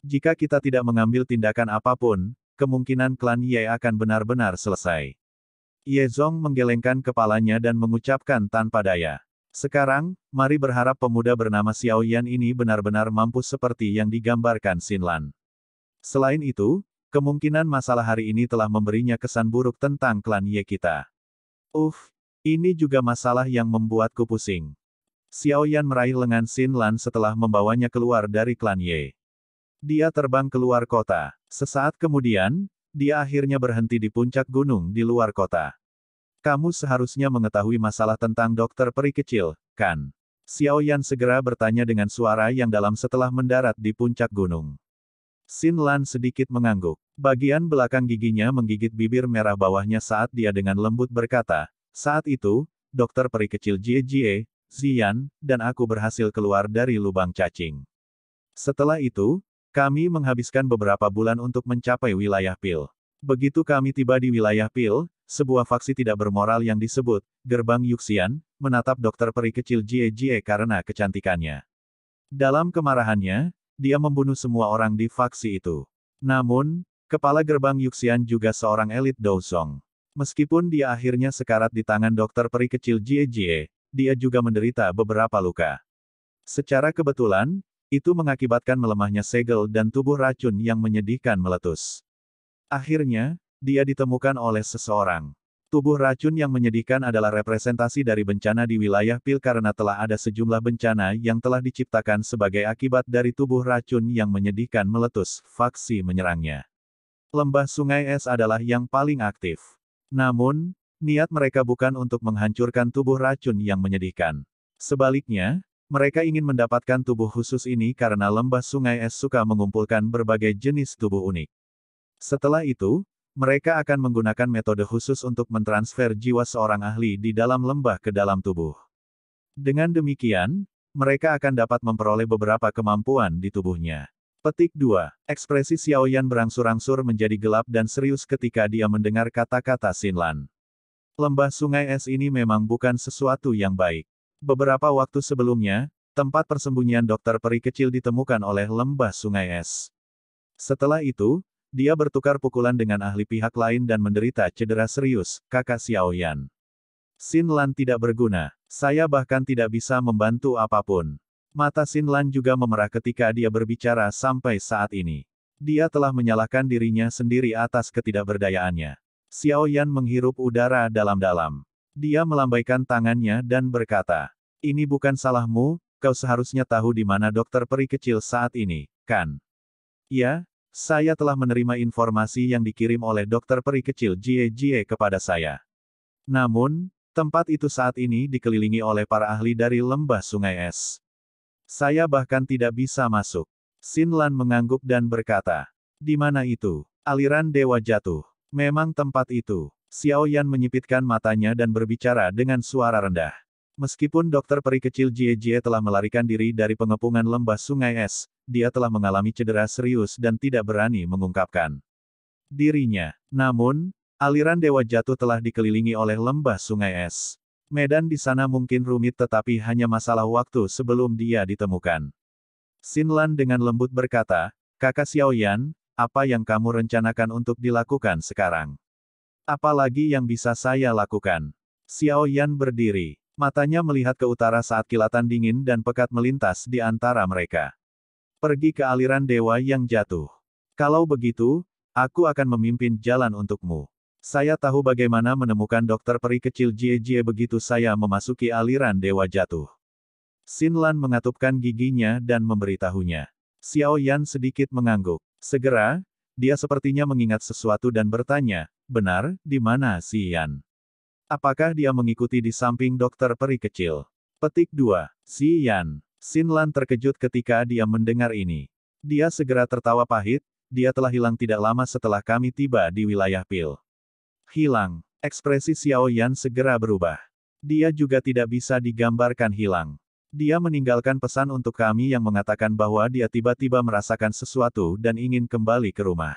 Jika kita tidak mengambil tindakan apapun, kemungkinan klan Ye akan benar-benar selesai. Ye Zong menggelengkan kepalanya dan mengucapkan tanpa daya. Sekarang, mari berharap pemuda bernama Xiao Yan ini benar-benar mampu seperti yang digambarkan Xin Lan. Selain itu, kemungkinan masalah hari ini telah memberinya kesan buruk tentang klan Ye kita. Uf, ini juga masalah yang membuatku pusing. Xiao Yan meraih lengan Xin Lan setelah membawanya keluar dari klan Ye. Dia terbang keluar kota. Sesaat kemudian, dia akhirnya berhenti di puncak gunung di luar kota. Kamu seharusnya mengetahui masalah tentang dokter peri kecil, kan? Xiao Yan segera bertanya dengan suara yang dalam setelah mendarat di puncak gunung. Xin Lan sedikit mengangguk. Bagian belakang giginya menggigit bibir merah bawahnya saat dia dengan lembut berkata, saat itu, dokter peri kecil Jie Jie, Xian, dan aku berhasil keluar dari lubang cacing. Setelah itu, kami menghabiskan beberapa bulan untuk mencapai wilayah Pil. Begitu kami tiba di wilayah Pil, sebuah faksi tidak bermoral yang disebut Gerbang Yuxian, menatap dokter peri kecil Jie Jie karena kecantikannya. Dalam kemarahannya, dia membunuh semua orang di faksi itu. Namun, kepala gerbang Yuxian juga seorang elit Dou Song. Meskipun dia akhirnya sekarat di tangan dokter peri kecil Jie Jie, dia juga menderita beberapa luka. Secara kebetulan, itu mengakibatkan melemahnya segel dan tubuh racun yang menyedihkan meletus. Akhirnya, dia ditemukan oleh seseorang. Tubuh racun yang menyedihkan adalah representasi dari bencana di wilayah Pil karena telah ada sejumlah bencana yang telah diciptakan sebagai akibat dari tubuh racun yang menyedihkan meletus, faksi menyerangnya. Lembah sungai es adalah yang paling aktif. Namun, Niat mereka bukan untuk menghancurkan tubuh racun yang menyedihkan. Sebaliknya, mereka ingin mendapatkan tubuh khusus ini karena lembah sungai es suka mengumpulkan berbagai jenis tubuh unik. Setelah itu, mereka akan menggunakan metode khusus untuk mentransfer jiwa seorang ahli di dalam lembah ke dalam tubuh. Dengan demikian, mereka akan dapat memperoleh beberapa kemampuan di tubuhnya. Petik 2. Ekspresi Xiaoyan berangsur-angsur menjadi gelap dan serius ketika dia mendengar kata-kata Sinlan. Lembah sungai es ini memang bukan sesuatu yang baik. Beberapa waktu sebelumnya, tempat persembunyian dokter peri kecil ditemukan oleh lembah sungai es. Setelah itu, dia bertukar pukulan dengan ahli pihak lain dan menderita cedera serius, kakak Xiaoyan. Xin Lan tidak berguna. Saya bahkan tidak bisa membantu apapun. Mata Xin Lan juga memerah ketika dia berbicara sampai saat ini. Dia telah menyalahkan dirinya sendiri atas ketidakberdayaannya. Xiao Yan menghirup udara dalam-dalam. Dia melambaikan tangannya dan berkata, ini bukan salahmu, kau seharusnya tahu di mana dokter peri kecil saat ini, kan? Ya, saya telah menerima informasi yang dikirim oleh dokter peri kecil Jie Jie kepada saya. Namun, tempat itu saat ini dikelilingi oleh para ahli dari lembah sungai es. Saya bahkan tidak bisa masuk. Xin Lan mengangguk dan berkata, di mana itu? Aliran dewa jatuh. Memang tempat itu. Xiao Yan menyipitkan matanya dan berbicara dengan suara rendah. Meskipun dokter peri kecil Jie Jie telah melarikan diri dari pengepungan lembah sungai es, dia telah mengalami cedera serius dan tidak berani mengungkapkan dirinya. Namun, aliran dewa jatuh telah dikelilingi oleh lembah sungai es. Medan di sana mungkin rumit tetapi hanya masalah waktu sebelum dia ditemukan. Sinlan dengan lembut berkata, Kakak Xiaoyan, apa yang kamu rencanakan untuk dilakukan sekarang? Apalagi yang bisa saya lakukan? Xiao Yan berdiri. Matanya melihat ke utara saat kilatan dingin dan pekat melintas di antara mereka. Pergi ke aliran dewa yang jatuh. Kalau begitu, aku akan memimpin jalan untukmu. Saya tahu bagaimana menemukan dokter peri kecil Jie Jie begitu saya memasuki aliran dewa jatuh. Xin Lan mengatupkan giginya dan memberitahunya. Xiao Yan sedikit mengangguk. Segera, dia sepertinya mengingat sesuatu dan bertanya, benar, di mana si Yan? Apakah dia mengikuti di samping dokter peri kecil? Petik 2. Xian. Sinlan terkejut ketika dia mendengar ini. Dia segera tertawa pahit, dia telah hilang tidak lama setelah kami tiba di wilayah Pil. Hilang. Ekspresi Xiao Yan segera berubah. Dia juga tidak bisa digambarkan hilang. Dia meninggalkan pesan untuk kami yang mengatakan bahwa dia tiba-tiba merasakan sesuatu dan ingin kembali ke rumah.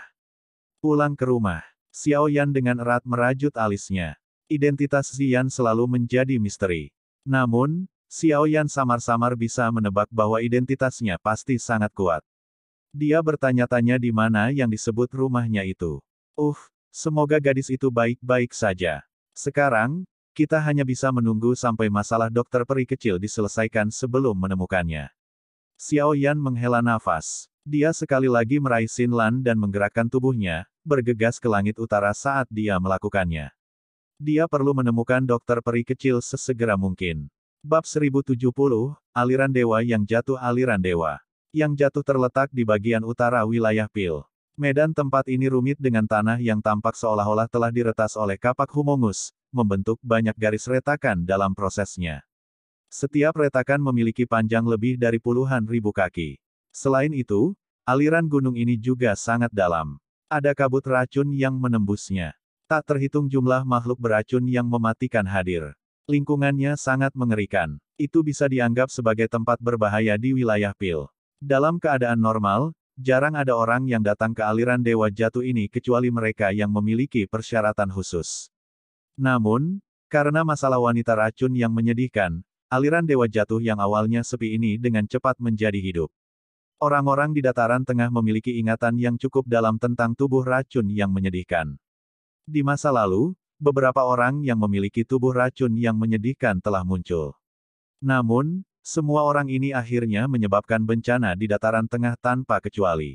Pulang ke rumah. Xiao Yan dengan erat merajut alisnya. Identitas Xian selalu menjadi misteri. Namun, Xiao Yan samar-samar bisa menebak bahwa identitasnya pasti sangat kuat. Dia bertanya-tanya di mana yang disebut rumahnya itu. Uh, semoga gadis itu baik-baik saja. Sekarang, kita hanya bisa menunggu sampai masalah dokter peri kecil diselesaikan sebelum menemukannya. Xiao Yan menghela nafas. Dia sekali lagi meraih Xin Lan dan menggerakkan tubuhnya, bergegas ke langit utara saat dia melakukannya. Dia perlu menemukan dokter peri kecil sesegera mungkin. Bab 1070, Aliran Dewa yang Jatuh Aliran Dewa. Yang jatuh terletak di bagian utara wilayah Pil. Medan tempat ini rumit dengan tanah yang tampak seolah-olah telah diretas oleh kapak humongus, membentuk banyak garis retakan dalam prosesnya. Setiap retakan memiliki panjang lebih dari puluhan ribu kaki. Selain itu, aliran gunung ini juga sangat dalam. Ada kabut racun yang menembusnya. Tak terhitung jumlah makhluk beracun yang mematikan hadir. Lingkungannya sangat mengerikan. Itu bisa dianggap sebagai tempat berbahaya di wilayah Pil. Dalam keadaan normal, Jarang ada orang yang datang ke aliran Dewa Jatuh ini kecuali mereka yang memiliki persyaratan khusus. Namun, karena masalah wanita racun yang menyedihkan, aliran Dewa Jatuh yang awalnya sepi ini dengan cepat menjadi hidup. Orang-orang di dataran tengah memiliki ingatan yang cukup dalam tentang tubuh racun yang menyedihkan. Di masa lalu, beberapa orang yang memiliki tubuh racun yang menyedihkan telah muncul. Namun, semua orang ini akhirnya menyebabkan bencana di dataran tengah tanpa kecuali.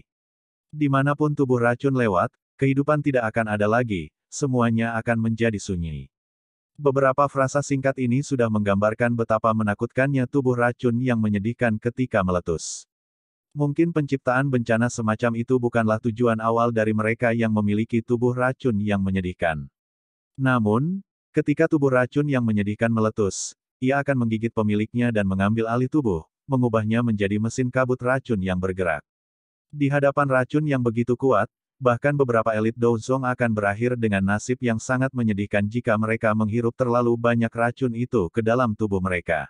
Dimanapun tubuh racun lewat, kehidupan tidak akan ada lagi, semuanya akan menjadi sunyi. Beberapa frasa singkat ini sudah menggambarkan betapa menakutkannya tubuh racun yang menyedihkan ketika meletus. Mungkin penciptaan bencana semacam itu bukanlah tujuan awal dari mereka yang memiliki tubuh racun yang menyedihkan. Namun, ketika tubuh racun yang menyedihkan meletus, ia akan menggigit pemiliknya dan mengambil alih tubuh, mengubahnya menjadi mesin kabut racun yang bergerak. Di hadapan racun yang begitu kuat, bahkan beberapa elit Douzong akan berakhir dengan nasib yang sangat menyedihkan jika mereka menghirup terlalu banyak racun itu ke dalam tubuh mereka.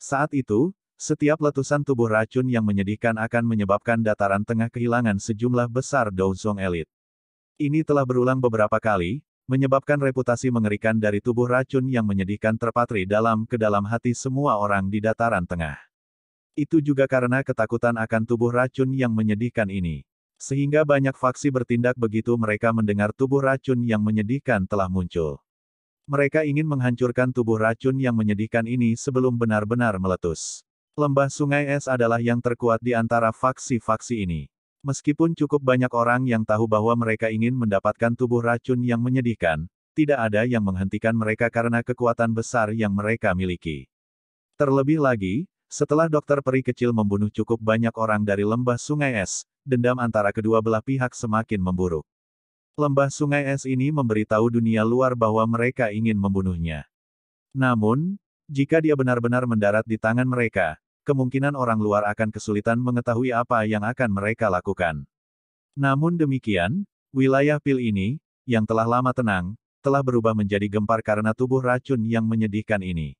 Saat itu, setiap letusan tubuh racun yang menyedihkan akan menyebabkan dataran tengah kehilangan sejumlah besar Douzong elit. Ini telah berulang beberapa kali, menyebabkan reputasi mengerikan dari tubuh racun yang menyedihkan terpatri dalam ke dalam hati semua orang di dataran tengah. Itu juga karena ketakutan akan tubuh racun yang menyedihkan ini. Sehingga banyak faksi bertindak begitu mereka mendengar tubuh racun yang menyedihkan telah muncul. Mereka ingin menghancurkan tubuh racun yang menyedihkan ini sebelum benar-benar meletus. Lembah Sungai Es adalah yang terkuat di antara faksi-faksi ini. Meskipun cukup banyak orang yang tahu bahwa mereka ingin mendapatkan tubuh racun yang menyedihkan, tidak ada yang menghentikan mereka karena kekuatan besar yang mereka miliki. Terlebih lagi, setelah dokter peri kecil membunuh cukup banyak orang dari lembah sungai es, dendam antara kedua belah pihak semakin memburuk. Lembah sungai es ini memberitahu dunia luar bahwa mereka ingin membunuhnya. Namun, jika dia benar-benar mendarat di tangan mereka, kemungkinan orang luar akan kesulitan mengetahui apa yang akan mereka lakukan. Namun demikian, wilayah pil ini, yang telah lama tenang, telah berubah menjadi gempar karena tubuh racun yang menyedihkan ini.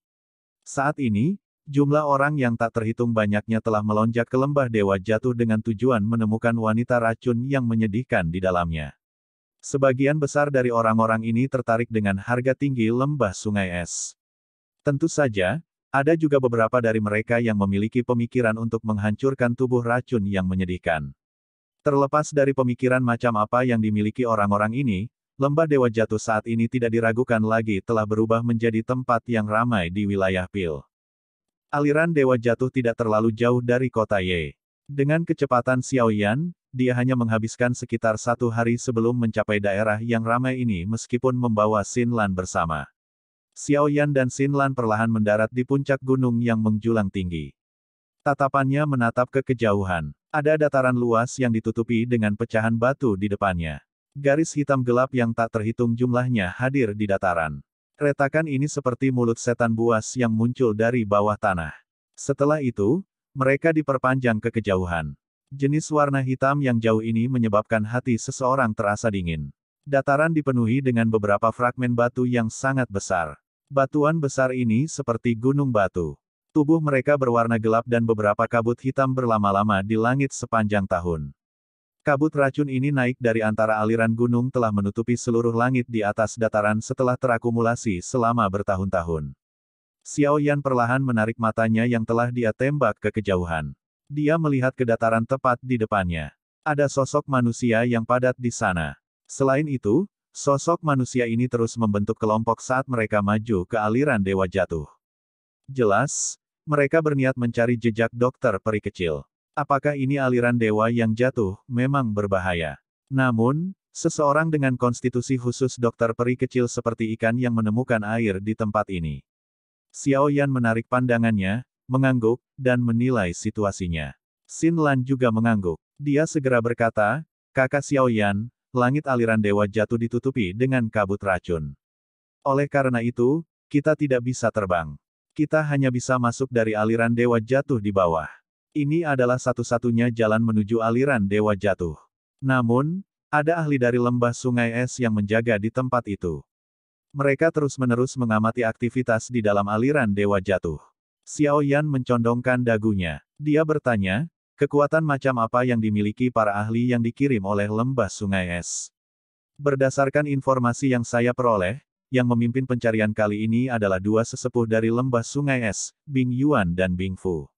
Saat ini, jumlah orang yang tak terhitung banyaknya telah melonjak ke lembah dewa jatuh dengan tujuan menemukan wanita racun yang menyedihkan di dalamnya. Sebagian besar dari orang-orang ini tertarik dengan harga tinggi lembah sungai es. Tentu saja, ada juga beberapa dari mereka yang memiliki pemikiran untuk menghancurkan tubuh racun yang menyedihkan. Terlepas dari pemikiran macam apa yang dimiliki orang-orang ini, lembah Dewa Jatuh saat ini tidak diragukan lagi telah berubah menjadi tempat yang ramai di wilayah Pil. Aliran Dewa Jatuh tidak terlalu jauh dari kota Ye. Dengan kecepatan Xiao Yan, dia hanya menghabiskan sekitar satu hari sebelum mencapai daerah yang ramai ini meskipun membawa Sin Lan bersama. Xiao Yan dan Xin Lan perlahan mendarat di puncak gunung yang menjulang tinggi. Tatapannya menatap ke kejauhan. Ada dataran luas yang ditutupi dengan pecahan batu di depannya. Garis hitam gelap yang tak terhitung jumlahnya hadir di dataran. Retakan ini seperti mulut setan buas yang muncul dari bawah tanah. Setelah itu, mereka diperpanjang ke kejauhan. Jenis warna hitam yang jauh ini menyebabkan hati seseorang terasa dingin. Dataran dipenuhi dengan beberapa fragmen batu yang sangat besar. Batuan besar ini seperti gunung batu. Tubuh mereka berwarna gelap dan beberapa kabut hitam berlama-lama di langit sepanjang tahun. Kabut racun ini naik dari antara aliran gunung telah menutupi seluruh langit di atas dataran setelah terakumulasi selama bertahun-tahun. Xiao Yan perlahan menarik matanya yang telah dia tembak ke kejauhan. Dia melihat ke dataran tepat di depannya. Ada sosok manusia yang padat di sana. Selain itu, sosok manusia ini terus membentuk kelompok saat mereka maju ke aliran dewa jatuh. Jelas, mereka berniat mencari jejak dokter peri kecil. Apakah ini aliran dewa yang jatuh memang berbahaya? Namun, seseorang dengan konstitusi khusus dokter peri kecil seperti ikan yang menemukan air di tempat ini. Xiao Yan menarik pandangannya, mengangguk, dan menilai situasinya. Xin Lan juga mengangguk. Dia segera berkata, kakak Xiao Yan, langit aliran dewa jatuh ditutupi dengan kabut racun. Oleh karena itu, kita tidak bisa terbang. Kita hanya bisa masuk dari aliran dewa jatuh di bawah. Ini adalah satu-satunya jalan menuju aliran dewa jatuh. Namun, ada ahli dari lembah sungai es yang menjaga di tempat itu. Mereka terus-menerus mengamati aktivitas di dalam aliran dewa jatuh. Xiao Yan mencondongkan dagunya. Dia bertanya, Kekuatan macam apa yang dimiliki para ahli yang dikirim oleh lembah sungai es? Berdasarkan informasi yang saya peroleh, yang memimpin pencarian kali ini adalah dua sesepuh dari lembah sungai es, Bing Yuan dan Bing Fu.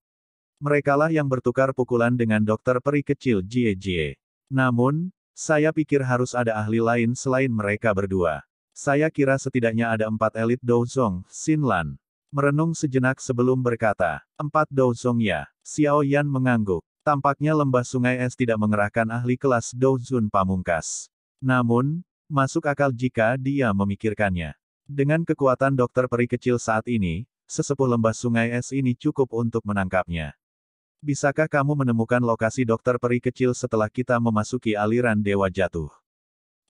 Merekalah yang bertukar pukulan dengan dokter peri kecil Jie Jie. Namun, saya pikir harus ada ahli lain selain mereka berdua. Saya kira setidaknya ada empat elit Douzong, Sinlan. Merenung sejenak sebelum berkata, empat Douzong ya, Xiao Yan mengangguk. Tampaknya lembah sungai es tidak mengerahkan ahli kelas Douzun Pamungkas. Namun, masuk akal jika dia memikirkannya. Dengan kekuatan dokter peri kecil saat ini, sesepuh lembah sungai es ini cukup untuk menangkapnya. Bisakah kamu menemukan lokasi dokter peri kecil setelah kita memasuki aliran dewa jatuh?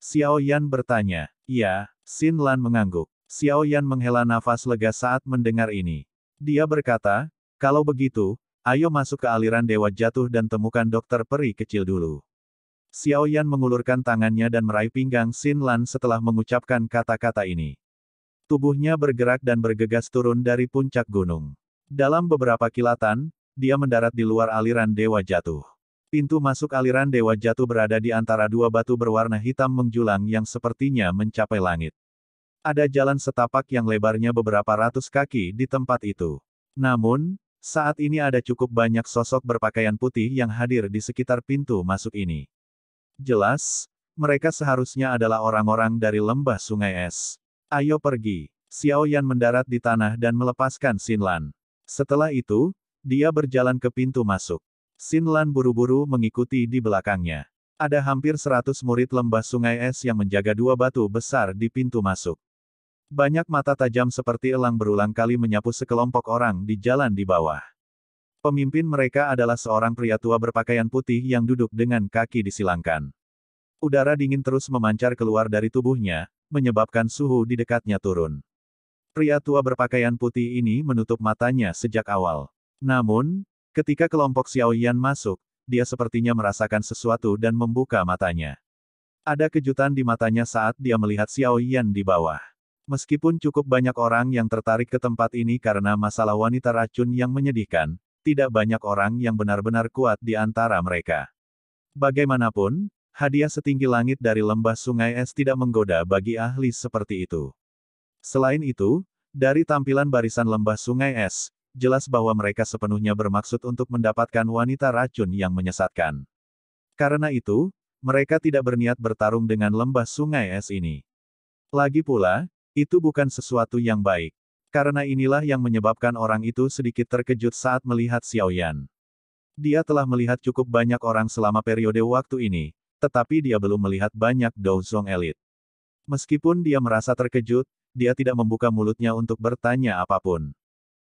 Xiao Yan bertanya. Ya, Xin Lan mengangguk. Xiao Yan menghela nafas lega saat mendengar ini. Dia berkata, kalau begitu, Ayo masuk ke aliran dewa jatuh dan temukan dokter peri kecil dulu. Xiao Yan mengulurkan tangannya dan meraih pinggang Xin Lan setelah mengucapkan kata-kata ini. Tubuhnya bergerak dan bergegas turun dari puncak gunung. Dalam beberapa kilatan, dia mendarat di luar aliran dewa jatuh. Pintu masuk aliran Dewa Jatuh berada di antara dua batu berwarna hitam menjulang yang sepertinya mencapai langit. Ada jalan setapak yang lebarnya beberapa ratus kaki di tempat itu. Namun, saat ini ada cukup banyak sosok berpakaian putih yang hadir di sekitar pintu masuk ini. Jelas, mereka seharusnya adalah orang-orang dari lembah sungai es. Ayo pergi. Xiao Yan mendarat di tanah dan melepaskan Sinlan. Setelah itu, dia berjalan ke pintu masuk. Sinlan buru-buru mengikuti di belakangnya. Ada hampir 100 murid lembah sungai es yang menjaga dua batu besar di pintu masuk. Banyak mata tajam seperti elang berulang kali menyapu sekelompok orang di jalan di bawah. Pemimpin mereka adalah seorang pria tua berpakaian putih yang duduk dengan kaki disilangkan. Udara dingin terus memancar keluar dari tubuhnya, menyebabkan suhu di dekatnya turun. Pria tua berpakaian putih ini menutup matanya sejak awal. Namun, ketika kelompok Xiao Yan masuk, dia sepertinya merasakan sesuatu dan membuka matanya. Ada kejutan di matanya saat dia melihat Xiao Yan di bawah. Meskipun cukup banyak orang yang tertarik ke tempat ini karena masalah wanita racun yang menyedihkan, tidak banyak orang yang benar-benar kuat di antara mereka. Bagaimanapun, hadiah setinggi langit dari lembah sungai es tidak menggoda bagi ahli seperti itu. Selain itu, dari tampilan barisan lembah sungai es, jelas bahwa mereka sepenuhnya bermaksud untuk mendapatkan wanita racun yang menyesatkan. Karena itu, mereka tidak berniat bertarung dengan lembah sungai es ini. Lagi pula, itu bukan sesuatu yang baik. Karena inilah yang menyebabkan orang itu sedikit terkejut saat melihat Xiao Yan. Dia telah melihat cukup banyak orang selama periode waktu ini, tetapi dia belum melihat banyak Douzong elit. Meskipun dia merasa terkejut, dia tidak membuka mulutnya untuk bertanya apapun.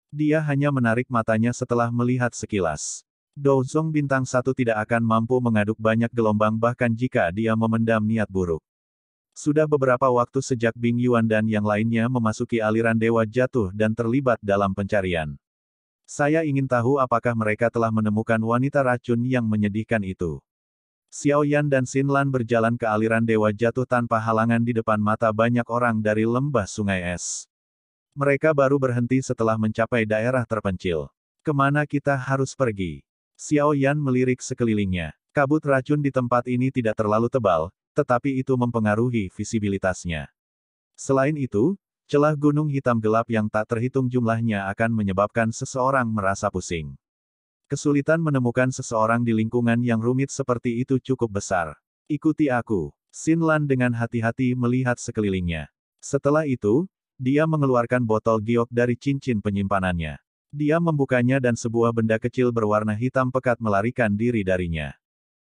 Dia hanya menarik matanya setelah melihat sekilas. Douzong bintang satu tidak akan mampu mengaduk banyak gelombang bahkan jika dia memendam niat buruk. Sudah beberapa waktu sejak Bing Yuan dan yang lainnya memasuki aliran dewa jatuh dan terlibat dalam pencarian. Saya ingin tahu apakah mereka telah menemukan wanita racun yang menyedihkan itu. Xiao Yan dan Xin Lan berjalan ke aliran dewa jatuh tanpa halangan di depan mata banyak orang dari lembah sungai es. Mereka baru berhenti setelah mencapai daerah terpencil. Kemana kita harus pergi? Xiao Yan melirik sekelilingnya. Kabut racun di tempat ini tidak terlalu tebal, tetapi itu mempengaruhi visibilitasnya. Selain itu, celah gunung hitam gelap yang tak terhitung jumlahnya akan menyebabkan seseorang merasa pusing. Kesulitan menemukan seseorang di lingkungan yang rumit seperti itu cukup besar. Ikuti aku. Sinlan dengan hati-hati melihat sekelilingnya. Setelah itu, dia mengeluarkan botol giok dari cincin penyimpanannya. Dia membukanya dan sebuah benda kecil berwarna hitam pekat melarikan diri darinya.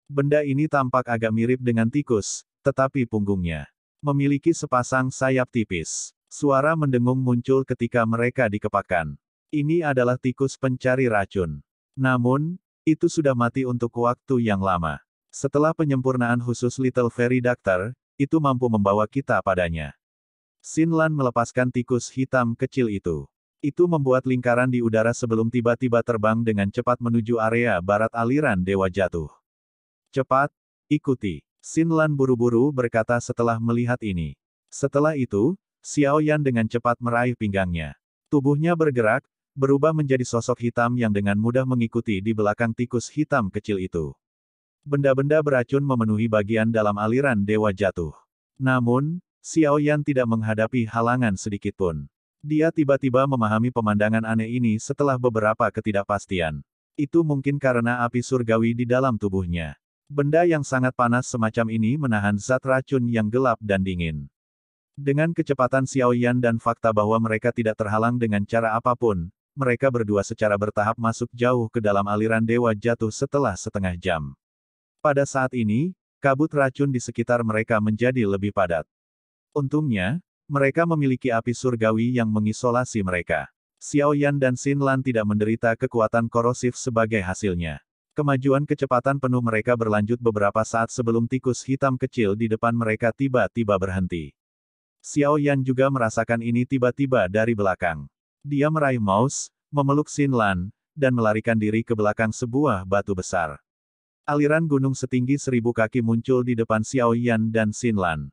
Benda ini tampak agak mirip dengan tikus, tetapi punggungnya memiliki sepasang sayap tipis. Suara mendengung muncul ketika mereka dikepakan. Ini adalah tikus pencari racun. Namun, itu sudah mati untuk waktu yang lama. Setelah penyempurnaan khusus Little Fairy Doctor, itu mampu membawa kita padanya. Sinlan melepaskan tikus hitam kecil itu. Itu membuat lingkaran di udara sebelum tiba-tiba terbang dengan cepat menuju area barat aliran dewa jatuh. Cepat, ikuti. Sinlan buru-buru berkata setelah melihat ini. Setelah itu, Xiao Yan dengan cepat meraih pinggangnya. Tubuhnya bergerak, berubah menjadi sosok hitam yang dengan mudah mengikuti di belakang tikus hitam kecil itu. Benda-benda beracun memenuhi bagian dalam aliran dewa jatuh. Namun, Xiao Yan tidak menghadapi halangan sedikitpun. Dia tiba-tiba memahami pemandangan aneh ini setelah beberapa ketidakpastian. Itu mungkin karena api surgawi di dalam tubuhnya. Benda yang sangat panas semacam ini menahan zat racun yang gelap dan dingin. Dengan kecepatan Xiao Yan dan fakta bahwa mereka tidak terhalang dengan cara apapun, mereka berdua secara bertahap masuk jauh ke dalam aliran dewa jatuh setelah setengah jam. Pada saat ini, kabut racun di sekitar mereka menjadi lebih padat. Untungnya, mereka memiliki api surgawi yang mengisolasi mereka. Xiao Yan dan Xin Lan tidak menderita kekuatan korosif sebagai hasilnya. Kemajuan kecepatan penuh mereka berlanjut beberapa saat sebelum tikus hitam kecil di depan mereka tiba-tiba berhenti. Xiao Yan juga merasakan ini tiba-tiba dari belakang. Dia meraih Mouse, memeluk Xin Lan, dan melarikan diri ke belakang sebuah batu besar. Aliran gunung setinggi seribu kaki muncul di depan Xiao Yan dan Xin Lan.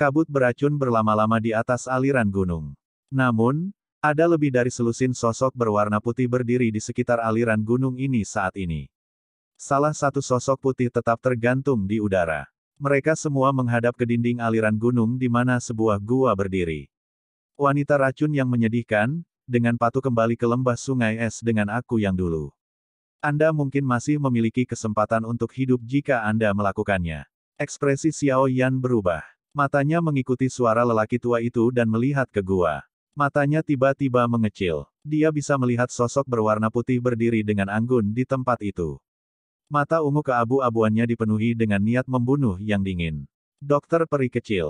Kabut beracun berlama-lama di atas aliran gunung. Namun, ada lebih dari selusin sosok berwarna putih berdiri di sekitar aliran gunung ini saat ini. Salah satu sosok putih tetap tergantung di udara. Mereka semua menghadap ke dinding aliran gunung di mana sebuah gua berdiri. Wanita racun yang menyedihkan, dengan patuh kembali ke lembah sungai es dengan aku yang dulu. Anda mungkin masih memiliki kesempatan untuk hidup jika Anda melakukannya. Ekspresi Xiao Yan berubah. Matanya mengikuti suara lelaki tua itu dan melihat ke gua. Matanya tiba-tiba mengecil. Dia bisa melihat sosok berwarna putih berdiri dengan anggun di tempat itu. Mata ungu keabu-abuannya dipenuhi dengan niat membunuh yang dingin. Dokter peri kecil,